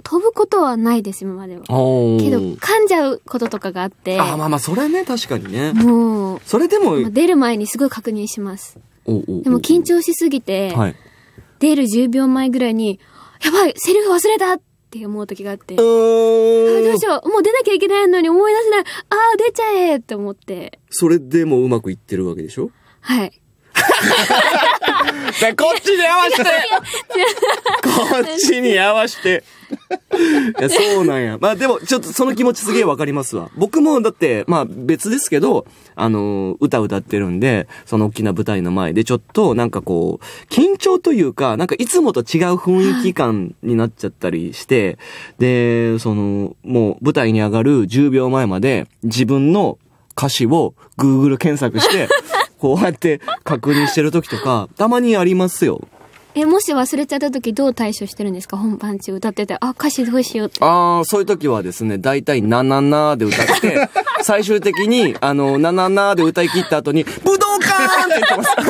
飛ぶことはないです今まではけど噛んじゃうこととかがあってあまあまあそれね確かにねもうそれでも、出る前にすごい確認しますでも緊張しすぎて、はい、出る10秒前ぐらいに、やばいセリフ忘れたって思う時があって。あどうしようもう出なきゃいけないのに思い出せないああ、出ちゃえって思って。それでもうまくいってるわけでしょはい。こっちに合わせてこっちに合わせていや、そうなんや。まあでも、ちょっとその気持ちすげえわかりますわ。僕もだって、まあ別ですけど、あのー、歌歌ってるんで、その大きな舞台の前でちょっとなんかこう、緊張というか、なんかいつもと違う雰囲気感になっちゃったりして、で、その、もう舞台に上がる10秒前まで自分の歌詞を Google 検索して、こうやって確認してる時とか、たまにありますよ。え、もし忘れちゃった時どう対処してるんですか本番中歌ってて。あ、歌詞どうしようって。ああ、そういう時はですね、大体、なななで歌って、最終的に、あの、なななで歌い切った後に、武道館って言ってます。武道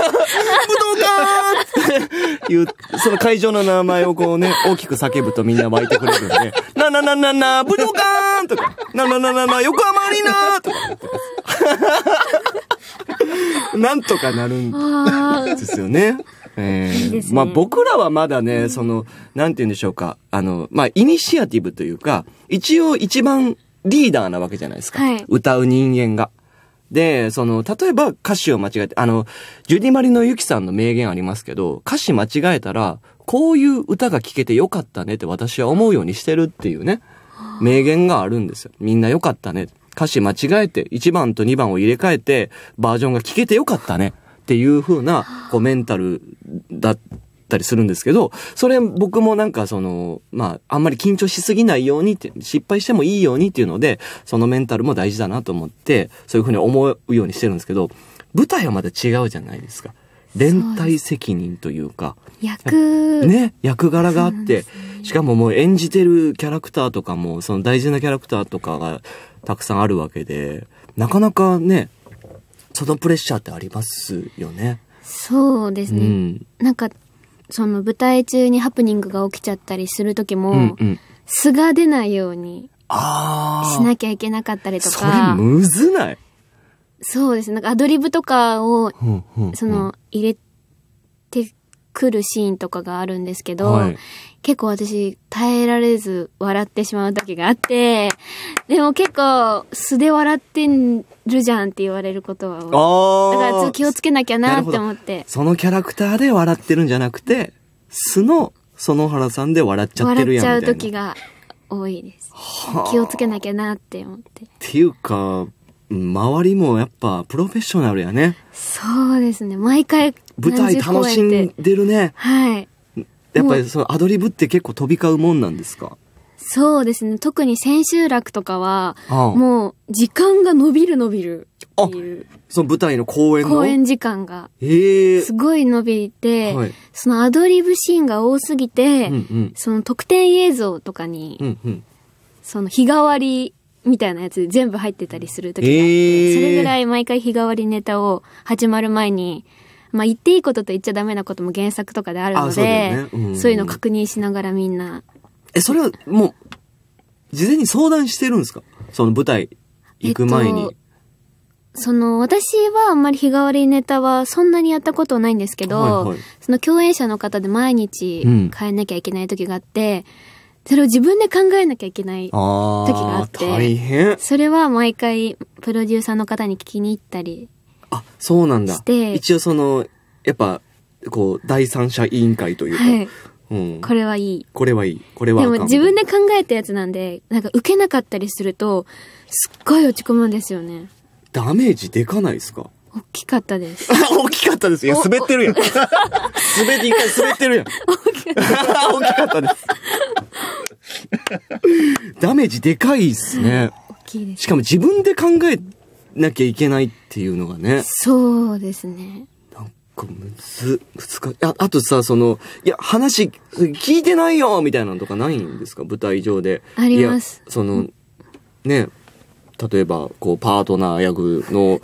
館っていう、その会場の名前をこうね、大きく叫ぶとみんな湧いてくれるんで、なななななな武道館とか、ななななな横浜アリーナとか言ってます。なんとかなるんですよね。えー、まあ僕らはまだね、その、なんて言うんでしょうか、あの、まあイニシアティブというか、一応一番リーダーなわけじゃないですか。はい、歌う人間が。で、その、例えば歌詞を間違えて、あの、ジュディマリのユキさんの名言ありますけど、歌詞間違えたら、こういう歌が聴けてよかったねって私は思うようにしてるっていうね、名言があるんですよ。みんなよかったね。歌詞間違えて、1番と2番を入れ替えて、バージョンが聴けてよかったね。っていう風な、こう、メンタルだったりするんですけど、それ僕もなんかその、まあ、あんまり緊張しすぎないようにって、失敗してもいいようにっていうので、そのメンタルも大事だなと思って、そういう風に思うようにしてるんですけど、舞台はまた違うじゃないですか。連帯責任というか。役。ね、役柄があって、しかももう演じてるキャラクターとかも、その大事なキャラクターとかがたくさんあるわけで、なかなかね、そのプレッシャーってありますよね。そうですね。うん、なんか、その舞台中にハプニングが起きちゃったりする時も、うんうん、素が出ないようにしなきゃいけなかったりとか。それむずないそうですね。なんかアドリブとかを、その、入れてくるシーンとかがあるんですけど、はい、結構私耐えられず笑ってしまう時があって、でも結構素で笑ってるじゃんって言われることは多い。だから気をつけなきゃなって思って。そのキャラクターで笑ってるんじゃなくて、素の園原さんで笑っちゃってるやんみたいな。笑っちゃう時が多いです。気をつけなきゃなって思って。っていうか、周りもやっぱプロフェッショナルやね。そうですね。毎回舞台楽しんでるね。はい。やっぱりそのアドリブって結構飛び交うもんなんですかそうですね特に千秋楽とかはもう時間が伸びる伸びるっていうその舞台の公演の公演時間がすごい伸びて、はい、そのアドリブシーンが多すぎて、うんその特典映像とかに、うんうん、その日替わりみたいなやつ全部入ってたりする時があって、えー、それぐらい毎回日替わりネタを始まる前にまあ、言っていいことと言っちゃダメなことも原作とかであるので、ううん、そういうの確認しながらみんな。え、それはもう、事前に相談してるんですかその舞台行く前に。えっとその、私はあんまり日替わりネタはそんなにやったことないんですけど、はいはい、その共演者の方で毎日変えなきゃいけない時があって、うん、それを自分で考えなきゃいけない時があって、それは毎回プロデューサーの方に聞きに行ったりあ、そうなんだ。一応その、やっぱ、こう、第三者委員会というか、はいうん、これはいい。これはいい。これはでも自分で考えたやつなんで、なんか受けなかったりすると、すっごい落ち込むんですよね。ダメージでかないですか大きかったです。大きかったです。いや、滑ってるやん。滑って、一回滑ってるやん。大きかったです。ダメージでかいっすね。大きいです。しかも自分で考えなきゃいけないっていうのがね。そうですね。なんかむず、難しい。ああとさ、その、いや、話、聞いてないよみたいなのとかないんですか舞台上で。あります。その、ね、例えば、こう、パートナー役の、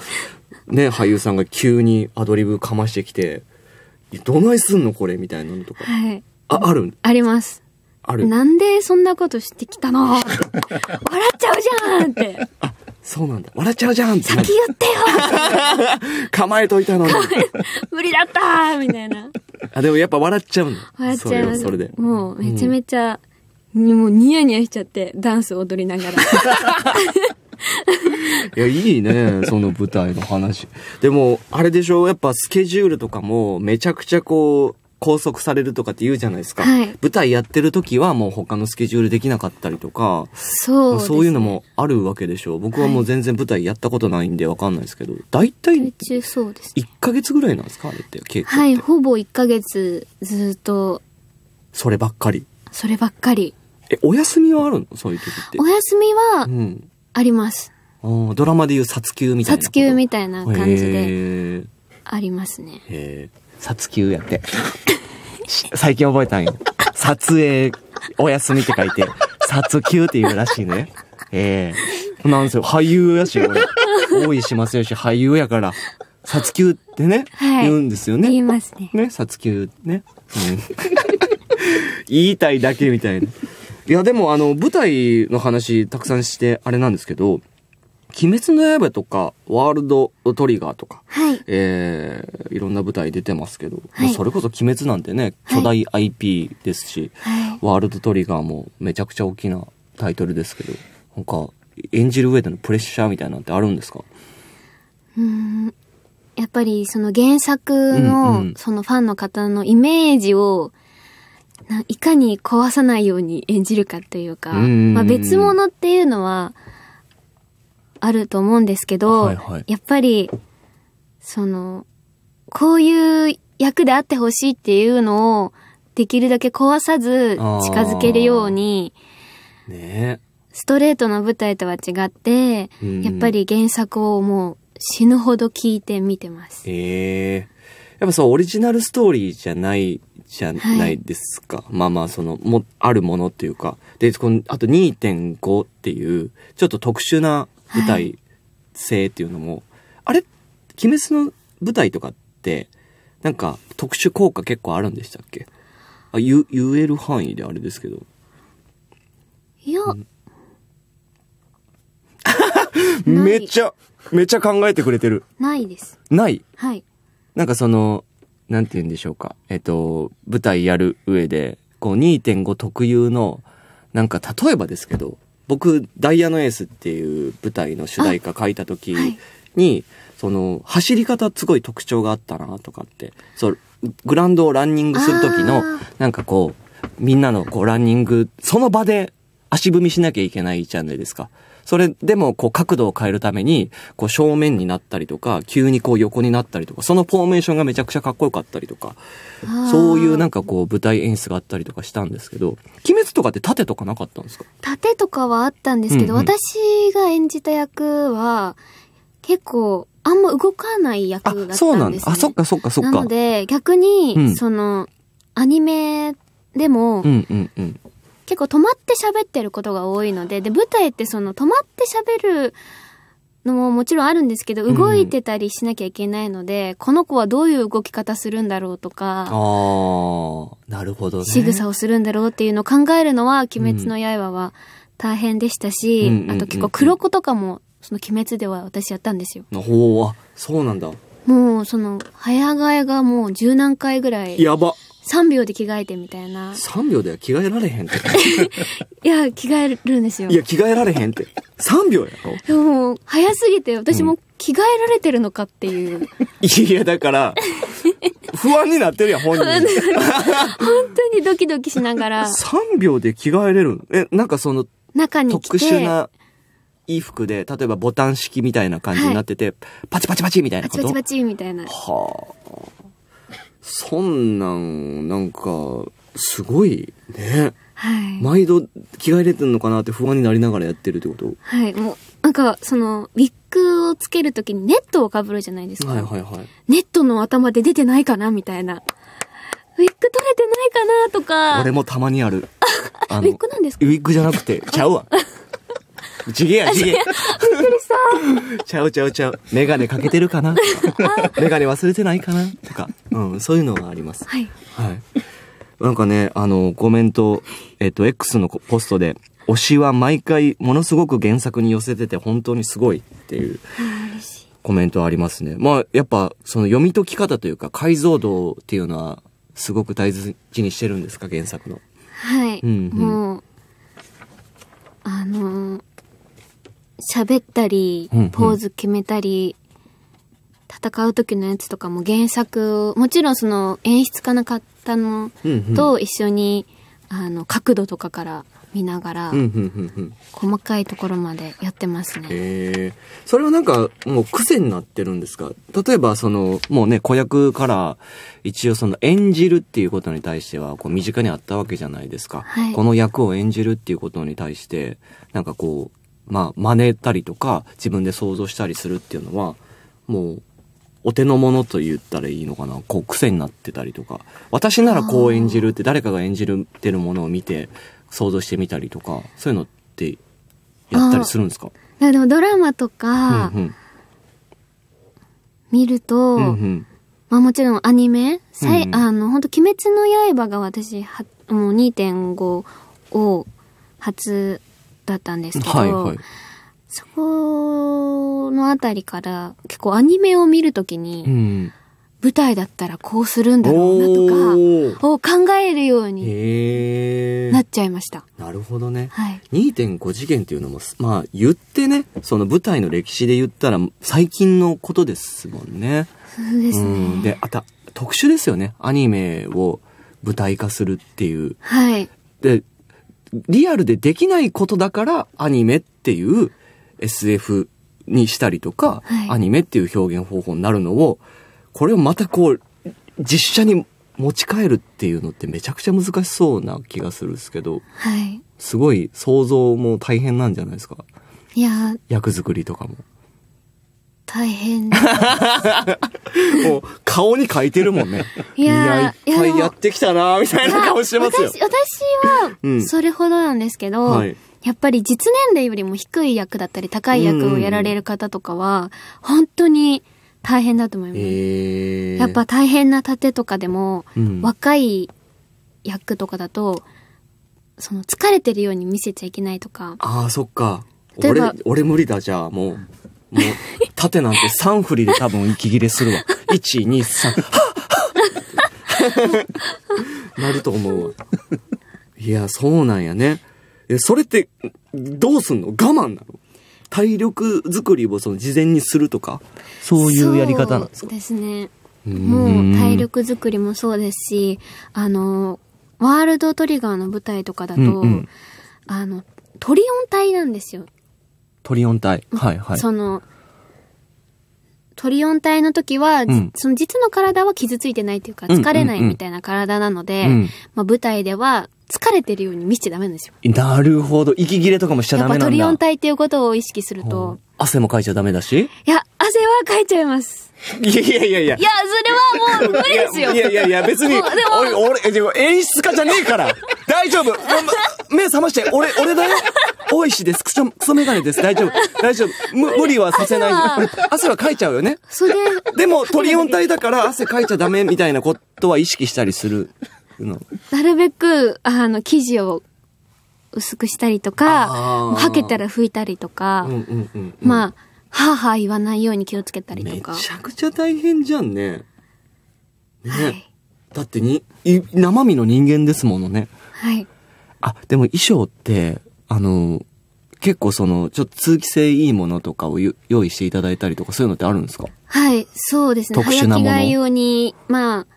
ね、俳優さんが急にアドリブかましてきて、どないすんのこれみたいなのとか。はい。あ、あるあります。ある。なんでそんなことしてきたの笑っちゃうじゃんって。そうなんだ。笑っちゃうじゃん先言ってよ 構えといたのに。無理だったみたいな。あ、でもやっぱ笑っちゃうの笑っちゃいます。それで。もう、めちゃめちゃ、うん、もうニヤニヤしちゃって、ダンス踊りながら。いや、いいね、その舞台の話。でも、あれでしょ、やっぱスケジュールとかも、めちゃくちゃこう、拘束されるとかって言うじゃないですか、はい、舞台やってる時はもう他のスケジュールできなかったりとかそう、ね、そういうのもあるわけでしょう僕はもう全然舞台やったことないんで分かんないですけど大体1か月ぐらいなんですかあれって結構。はいほぼ1か月ずっとそればっかりそればっかりえお休みはあるのそういう時ってお休みはあります、うん、ドラマでいう殺球みたいな殺球みたいな感じでありますねへえ殺球やって最近覚えたんよ。撮影、お休みって書いて、撮休って言うらしいね。ええー、なんですよ。俳優やし、俺。大石正義俳優やから。殺球ってね、はい、言うんですよね。言いますね。ね、殺球ね。うん、言いたいだけみたいな。いや、でもあの、舞台の話たくさんして、あれなんですけど、鬼滅の刃とか、ワールドトリガーとか、はい、えー、いろんな舞台出てますけど、はい、それこそ鬼滅なんてね、巨大 IP ですし、はい、ワールドトリガーもめちゃくちゃ大きなタイトルですけど、なんか、演じる上でのプレッシャーみたいなんてあるんですかうん、やっぱりその原作の、そのファンの方のイメージを、いかに壊さないように演じるかというか、まあ別物っていうのは、あると思うんですけど、はいはい、やっぱり、その、こういう役であってほしいっていうのを、できるだけ壊さず近づけるように、ね、ストレートの舞台とは違って、うん、やっぱり原作をもう死ぬほど聞いて見てます。ええー、やっぱそう、オリジナルストーリーじゃないじゃないですか。はい、まあまあ、その、も、あるものっていうか。で、この、あと2.5っていう、ちょっと特殊な舞台性っていうのも、はい、あれ鬼滅の舞台とかってなんか特殊効果結構あるんでしたっけあ言言える範囲であれですけどいや、うん、めっちゃめちゃ考えてくれてるないですないはいなんかそのなんて言うんでしょうかえっと舞台やる上でこう2.5特有のなんか例えばですけど僕「ダイヤのエース」っていう舞台の主題歌書いた時に、はい、その走り方すごい特徴があったなとかってそうグラウンドをランニングする時のなんかこうみんなのこうランニングその場で足踏みしなきゃいけないじゃないですか。それでもこう角度を変えるために、こう正面になったりとか、急にこう横になったりとか、そのフォーメーションがめちゃくちゃかっこよかったりとか、そういうなんかこう舞台演出があったりとかしたんですけど、鬼滅とかって盾とかなかったんですか盾とかはあったんですけど、うんうん、私が演じた役は、結構、あんま動かない役だったんです、ね、そうなんです。あ、そっかそっかそっか。なので、逆に、その、アニメでも、うんうんうん、結構止まって喋ってることが多いので、で、舞台ってその止まって喋るのももちろんあるんですけど、動いてたりしなきゃいけないので、うん、この子はどういう動き方するんだろうとか、あなるほどね。仕草をするんだろうっていうのを考えるのは、鬼滅の刃は大変でしたし、うん、あと結構黒子とかも、その鬼滅では私やったんですよ。ほう、あ、そうなんだ。もう、その、早替えがもう十何回ぐらい。やば。3秒で着替えてみたいな。3秒では着替えられへんって。いや、着替えるんですよ。いや、着替えられへんって。3秒やろでも、早すぎて私も着替えられてるのかっていう。いや、だから、不安になってるやん、本人。本当にドキドキしながら。3秒で着替えれるえ、なんかその、中に特殊な衣服で、例えばボタン式みたいな感じになってて、はい、パチパチパチみたいなことパチパチパチみたいな。はあ。そんなん、なんか、すごいね。はい。毎度着替えれてんのかなって不安になりながらやってるってことはい。もう、なんか、その、ウィッグをつけるときにネットをかぶるじゃないですか。はいはいはい。ネットの頭で出てないかなみたいな。ウィッグ取れてないかなとか。俺もたまにある。あ ウィッグなんですかウィッグじゃなくて、ちゃうわ。ちげや、ちげえ。びっくりした。ちゃうちゃうちゃう。メガネかけてるかな メガネ忘れてないかなとか。うん、そういうのはあります。はい。はい。なんかね、あの、コメント、えっと、X のポストで、推しは毎回ものすごく原作に寄せてて本当にすごいっていうコメントありますね。まあ、やっぱ、その読み解き方というか解像度っていうのはすごく大事にしてるんですか、原作の。はい。うん、うん、もう、あのー喋ったり、ポーズ決めたり、うんうん、戦う時のやつとかも原作を、もちろんその演出家の方のと一緒に、うんうん、あの、角度とかから見ながら、うんうんうんうん、細かいところまでやってますね。えー、それはなんかもう癖になってるんですか例えばその、もうね、子役から一応その演じるっていうことに対してはこう身近にあったわけじゃないですか。はい、この役を演じるっていうことに対して、なんかこう、まあ、真似たりとか、自分で想像したりするっていうのは、もう、お手の物と言ったらいいのかな、こう、癖になってたりとか、私ならこう演じるって、誰かが演じるてるものを見て、想像してみたりとか、そういうのって、やったりするんですかでもドラマとか、見ると、まあもちろんアニメ、うんうん、あの、本当鬼滅の刃が私は、もう2.5を初だったんですけど、はいはい、そこのあたりから結構アニメを見るときに、うん舞台だったらこうするんだろうなとかを考えるようになっちゃいました。なるほどね。はい、2.5次元っていうのも、まあ言ってね、その舞台の歴史で言ったら最近のことですもんね。そうですね。うん、で、あた、特殊ですよね。アニメを舞台化するっていう。はい。で、リアルでできないことだからアニメっていう SF にしたりとか、はい、アニメっていう表現方法になるのを、これをまたこう、実写に持ち帰るっていうのってめちゃくちゃ難しそうな気がするんですけど、はい、すごい想像も大変なんじゃないですか。いや、役作りとかも。大変もう顔に書いてるもんね。いやいっぱいやってきたなみたいな顔してますよ。私私は、それほどなんですけど、うんはい、やっぱり実年齢よりも低い役だったり高い役をやられる方とかは、本当に大変だと思います。えやっぱ大変な盾とかでも、うん、若い役とかだと、その疲れてるように見せちゃいけないとか。ああ、そっか。俺、俺無理だ、じゃあ、もう。もう、縦なんて3振りで多分息切れするわ。1、2、3、なると思うわ。いや、そうなんやね。え、それって、どうすんの我慢なの体力作りをその事前にするとか、そういうやり方なんですかそうですね。もう体力作りもそうですし、あの、ワールドトリガーの舞台とかだと、うんうん、あの、トリオン隊なんですよ。トリオン体。はいはい。その、トリオン体の時は、うん、その実の体は傷ついてないというか、疲れないみたいな体なので、まあ、舞台では疲れてるように見ちゃダメなんですよ。なるほど。息切れとかもしちゃダメなんだ。トリオン体っていうことを意識すると。汗もかいちゃダメだしいや、汗はかいちゃいます。い やいやいやいや。いや、それはもう無理ですよ。いやいやいや、別に。俺、俺、演出家じゃねえから。大丈夫。目覚まして。俺、俺だよ。大石です。クソ、クソメガネです。大丈夫。大丈夫。無理はさせない。汗はかいちゃうよね。それ。でも、鳥温帯だから汗かいちゃダメみたいなことは意識したりするの。なるべく、あの、生地を薄くしたりとか、はけたら拭いたりとか、まあ、はあはあ言わないように気をつけたりとか。めちゃくちゃ大変じゃんね。ね。はい、だってに、生身の人間ですものね。はい。あ、でも衣装って、あの、結構その、ちょっと通気性いいものとかを用意していただいたりとか、そういうのってあるんですかはい、そうですね。特殊なもの。用に、まあ、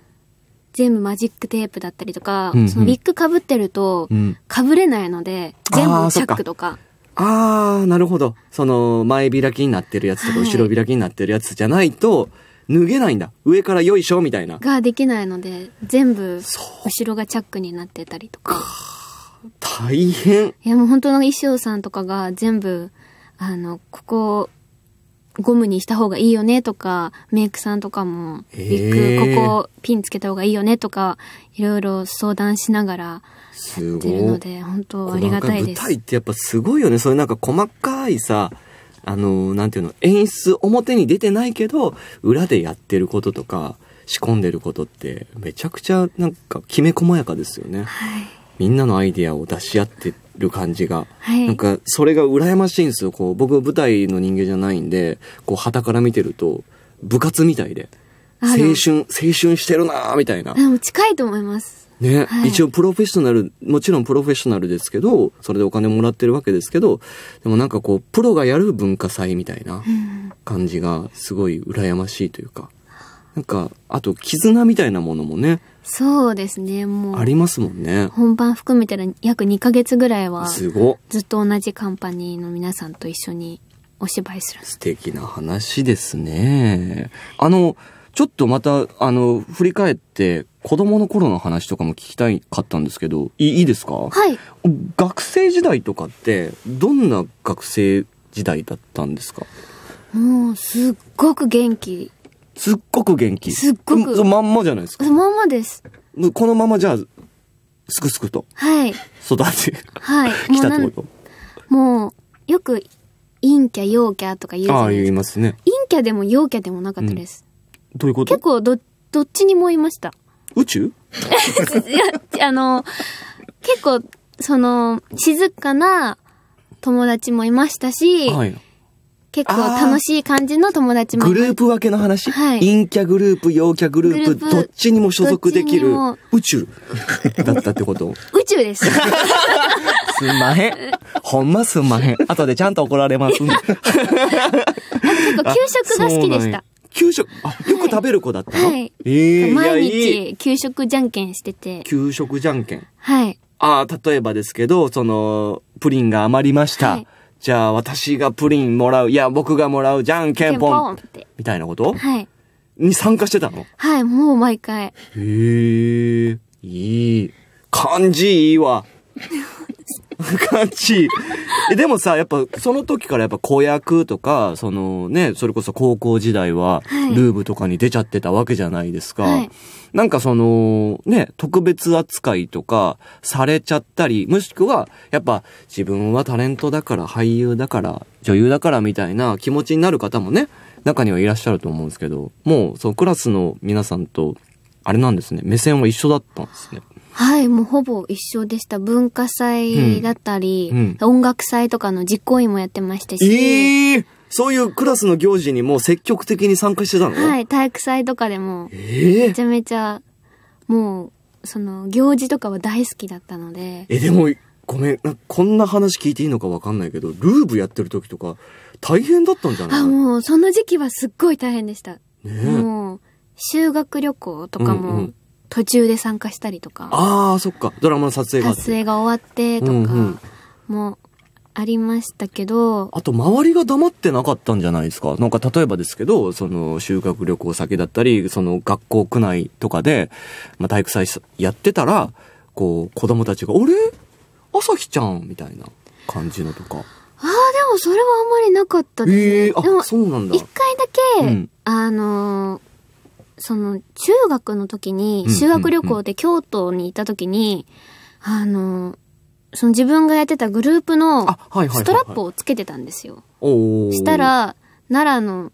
全部マジックテープだったりとか、うんうん、そのウッグかぶってると、かぶれないので、うん、全部チャックとか。ああ、なるほど。その、前開きになってるやつとか、後ろ開きになってるやつじゃないと、脱げないんだ上からよいしょみたいなができないので全部後ろがチャックになってたりとか大変いやもう本当の衣装さんとかが全部、あの、ここ、ゴムにした方がいいよねとか、メイクさんとかも、ビッグ、ここピンつけた方がいいよねとか、いろいろ相談しながらやってるので、本当ありがたいです。舞台ってやっぱすごいよね。そういうなんか細かいさ、あの、なんていうの、演出表に出てないけど、裏でやってることとか、仕込んでることって、めちゃくちゃなんかきめ細やかですよね。はい。みんなのアイディアを出し合ってる感じが、はい、なんかそれが羨ましいんですよこう僕舞台の人間じゃないんでこう旗から見てると部活みたいで青春青春してるなーみたいなでも近いと思いますね、はい、一応プロフェッショナルもちろんプロフェッショナルですけどそれでお金もらってるわけですけどでもなんかこうプロがやる文化祭みたいな感じがすごい羨ましいというか、うん、なんかあと絆みたいなものもねそうですね、もう。ありますもんね。本番含めたら約2ヶ月ぐらいは、すごずっと同じカンパニーの皆さんと一緒にお芝居する。素敵な話ですね。あの、ちょっとまた、あの、振り返って、子供の頃の話とかも聞きたいかったんですけど、いいですかはい。学生時代とかって、どんな学生時代だったんですかもう、すっごく元気すっごく元気。すっごく。まんまじゃないですか。まんまです。このままじゃあ、すくすくと。はい。育て。はい。来たってこともう、よく、陰キャ、陽キャとか言うじゃないですか。ああ、言いますね。陰キャでも陽キャでもなかったです。どういうこと結構ど、どっちにもいました。宇宙 いや、あの、結構、その、静かな友達もいましたし、はい、結構楽しい感じの友達も。グループ分けの話、はい、陰キャグループ、陽キャグループ、ープどっちにも所属できる宇宙だったってこと宇宙です。すんまへん。ほんますんまへん。後でちゃんと怒られます、ね。結構給食が好きでした。給食、あ、よく食べる子だったの、はい、ええー、毎日、給食じゃんけんしてて。給食じゃんけんはい。ああ、例えばですけど、その、プリンが余りました。はいじゃあ私がプリンもらう、いや僕がもらう、じゃんけんぽんみたいなことはい。に参加してたのはい、もう毎回。へえ、いい。感じいいわ。感じいい。えでもさ、やっぱその時からやっぱ子役とか、そのね、それこそ高校時代ははいルーブとかに出ちゃってたわけじゃないですか。はいなんかその、ね、特別扱いとかされちゃったり、もしくは、やっぱ自分はタレントだから、俳優だから、女優だからみたいな気持ちになる方もね、中にはいらっしゃると思うんですけど、もう、そのクラスの皆さんと、あれなんですね、目線は一緒だったんですね。はい、もうほぼ一緒でした。文化祭だったり、うんうん、音楽祭とかの実行委員もやってましたし。えーそういうクラスの行事にも積極的に参加してたのはい、体育祭とかでも、めちゃめちゃ、もう、その、行事とかは大好きだったので。え、でも、ごめん、んこんな話聞いていいのかわかんないけど、ルーブやってる時とか、大変だったんじゃないあ、もう、その時期はすっごい大変でした。ね、もう、修学旅行とかも、途中で参加したりとか。うんうん、ああ、そっか。ドラマの撮影が。撮影が終わってとか、うんうん、もう、ありましたけど。あと、周りが黙ってなかったんじゃないですか。なんか、例えばですけど、その、修学旅行先だったり、その、学校区内とかで、まあ、体育祭やってたら、こう、子供たちが、あれ朝日ちゃんみたいな感じのとか。ああ、でもそれはあんまりなかったですね。えー、でもそうなんだ。一回だけ、うん、あのその、中学の時に、修学旅行で京都に行った時に、うんうんうん、あのその自分がやってたグループのストラップをつけてたんですよ。したら、奈良の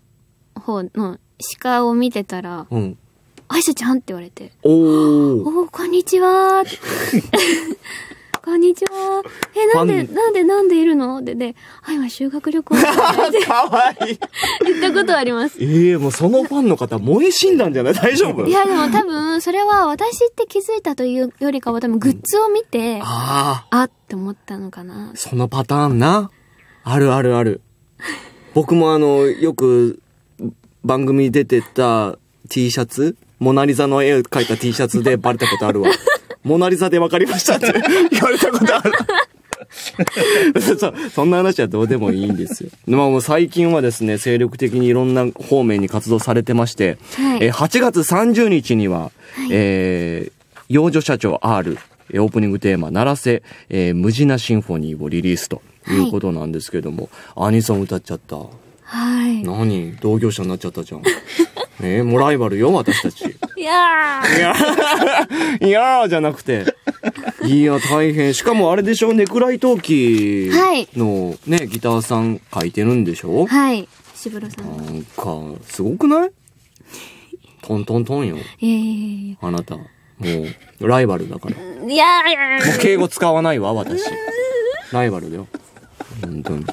方の鹿を見てたら、うん、アイシャちゃんって言われて、おおこんにちはこんにちは。え、なんで、なんで、なんでいるので、で、あ、今修学旅行。かわいい。言ったことあります。ええー、もうそのファンの方、萌え死んだんじゃない 大丈夫いや、でも多分、それは私って気づいたというよりかは、多分グッズを見て、ああ。あって思ったのかな。そのパターンな。あるあるある。僕もあの、よく、番組出てた T シャツモナリザの絵を描いた T シャツでバレたことあるわ。モナリザで分かりましたって 言われたことある。そそんな話はどうでもいいんですよ。まあ、もう最近はですね、精力的にいろんな方面に活動されてまして、はい、え8月30日には、はい、えー、幼女社長 R、オープニングテーマ、鳴らせ、えー、無地なシンフォニーをリリースということなんですけども、はい、アニソン歌っちゃった。はい。何同業者になっちゃったじゃん。ねえ、もうライバルよ、私たち。いやー。いやー、いやーじゃなくて。いや、大変。しかもあれでしょ、ネクライトーキーのね、ギターさん書いてるんでしょはい。ぶろさん。なんか、すごくないトントントンよ。いやいやいやあなた、もう、ライバルだから。いやーもう敬語使わないわ、私。ライバルだよ。本当に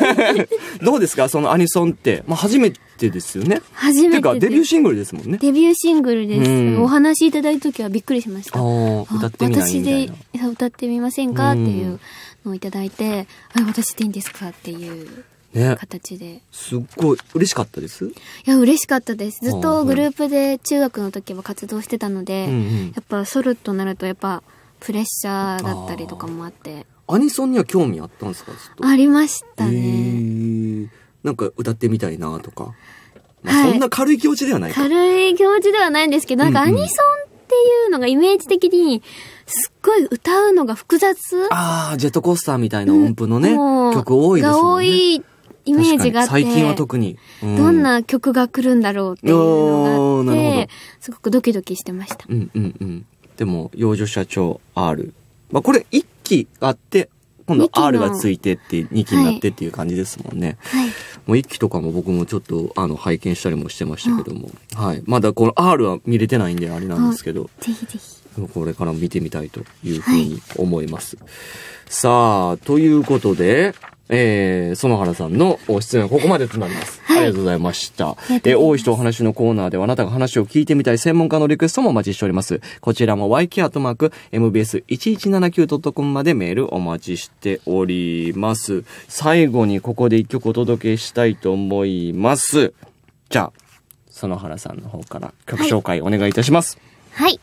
どうですかそのアニソンって、まあ、初めてですよね初めててかデビューシングルですもんねデビューシングルですお話いただいた時はびっくりしました歌ってみ私で歌ってみませんかっていうのをいただいて私でいいんですかっていうね、形ですっごい嬉しかったですいや嬉しかったですずっとグループで中学の時は活動してたので、やっぱソルとなるとやっぱプレッシャーだったりとかもあってアニソンには興味あったんですかありましたね、えー、なんか歌ってみたいなとか、まあ、そんな軽い気持ちではない、はい、軽い気持ちではないんですけどなんかアニソンっていうのがイメージ的にすっごい歌うのが複雑ああジェットコースターみたいな音符のね、うん、曲多いですよねイメージがあって最近は特に、うん、どんな曲が来るんだろうっていうのがあってすごくドキドキしてました、うんうんうん、でも幼女社長 R、まあ、これ一期があって、今度 R がついてって2期になってっていう感じですもんね。はい、もう1期とかも僕もちょっとあの拝見したりもしてましたけども、はい、まだこの R は見れてないんであれなんですけど、ぜひぜひこれから見てみたいというふうに思います。はい、さあ、ということで、えー、園原さんの出演はここまでとなります。はい、ありがとうございました。え多大石とお話のコーナーではあなたが話を聞いてみたい専門家のリクエストもお待ちしております。こちらも yk.mbs1179.com までメールお待ちしております。最後にここで一曲お届けしたいと思います。じゃあ、園原さんの方から曲紹介お願いいたします。はい、はい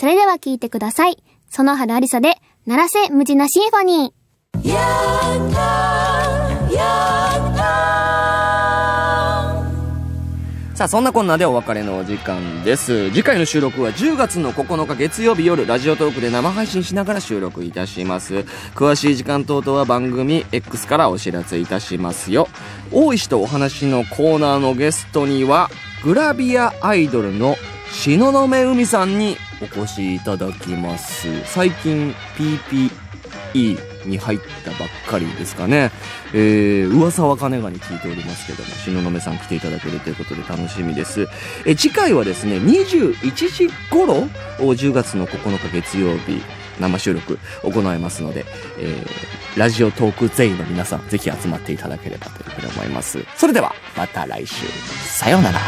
それでは聴いてください。その春ありさで、鳴らせ無事なシンフォニー。さあ、そんなこんなでお別れのお時間です。次回の収録は10月の9日月曜日夜、ラジオトークで生配信しながら収録いたします。詳しい時間等々は番組 X からお知らせいたしますよ。大石とお話のコーナーのゲストには、グラビアアイドルの東目海さんにお越しいただきます。最近 PPE に入ったばっかりですかね。えー、噂は金がに聞いておりますけども、東目さん来ていただけるということで楽しみです。え、次回はですね、21時頃、10月の9日月曜日、生収録行いますので、えー、ラジオトーク全員の皆さん、ぜひ集まっていただければというふうに思います。それでは、また来週。さようなら。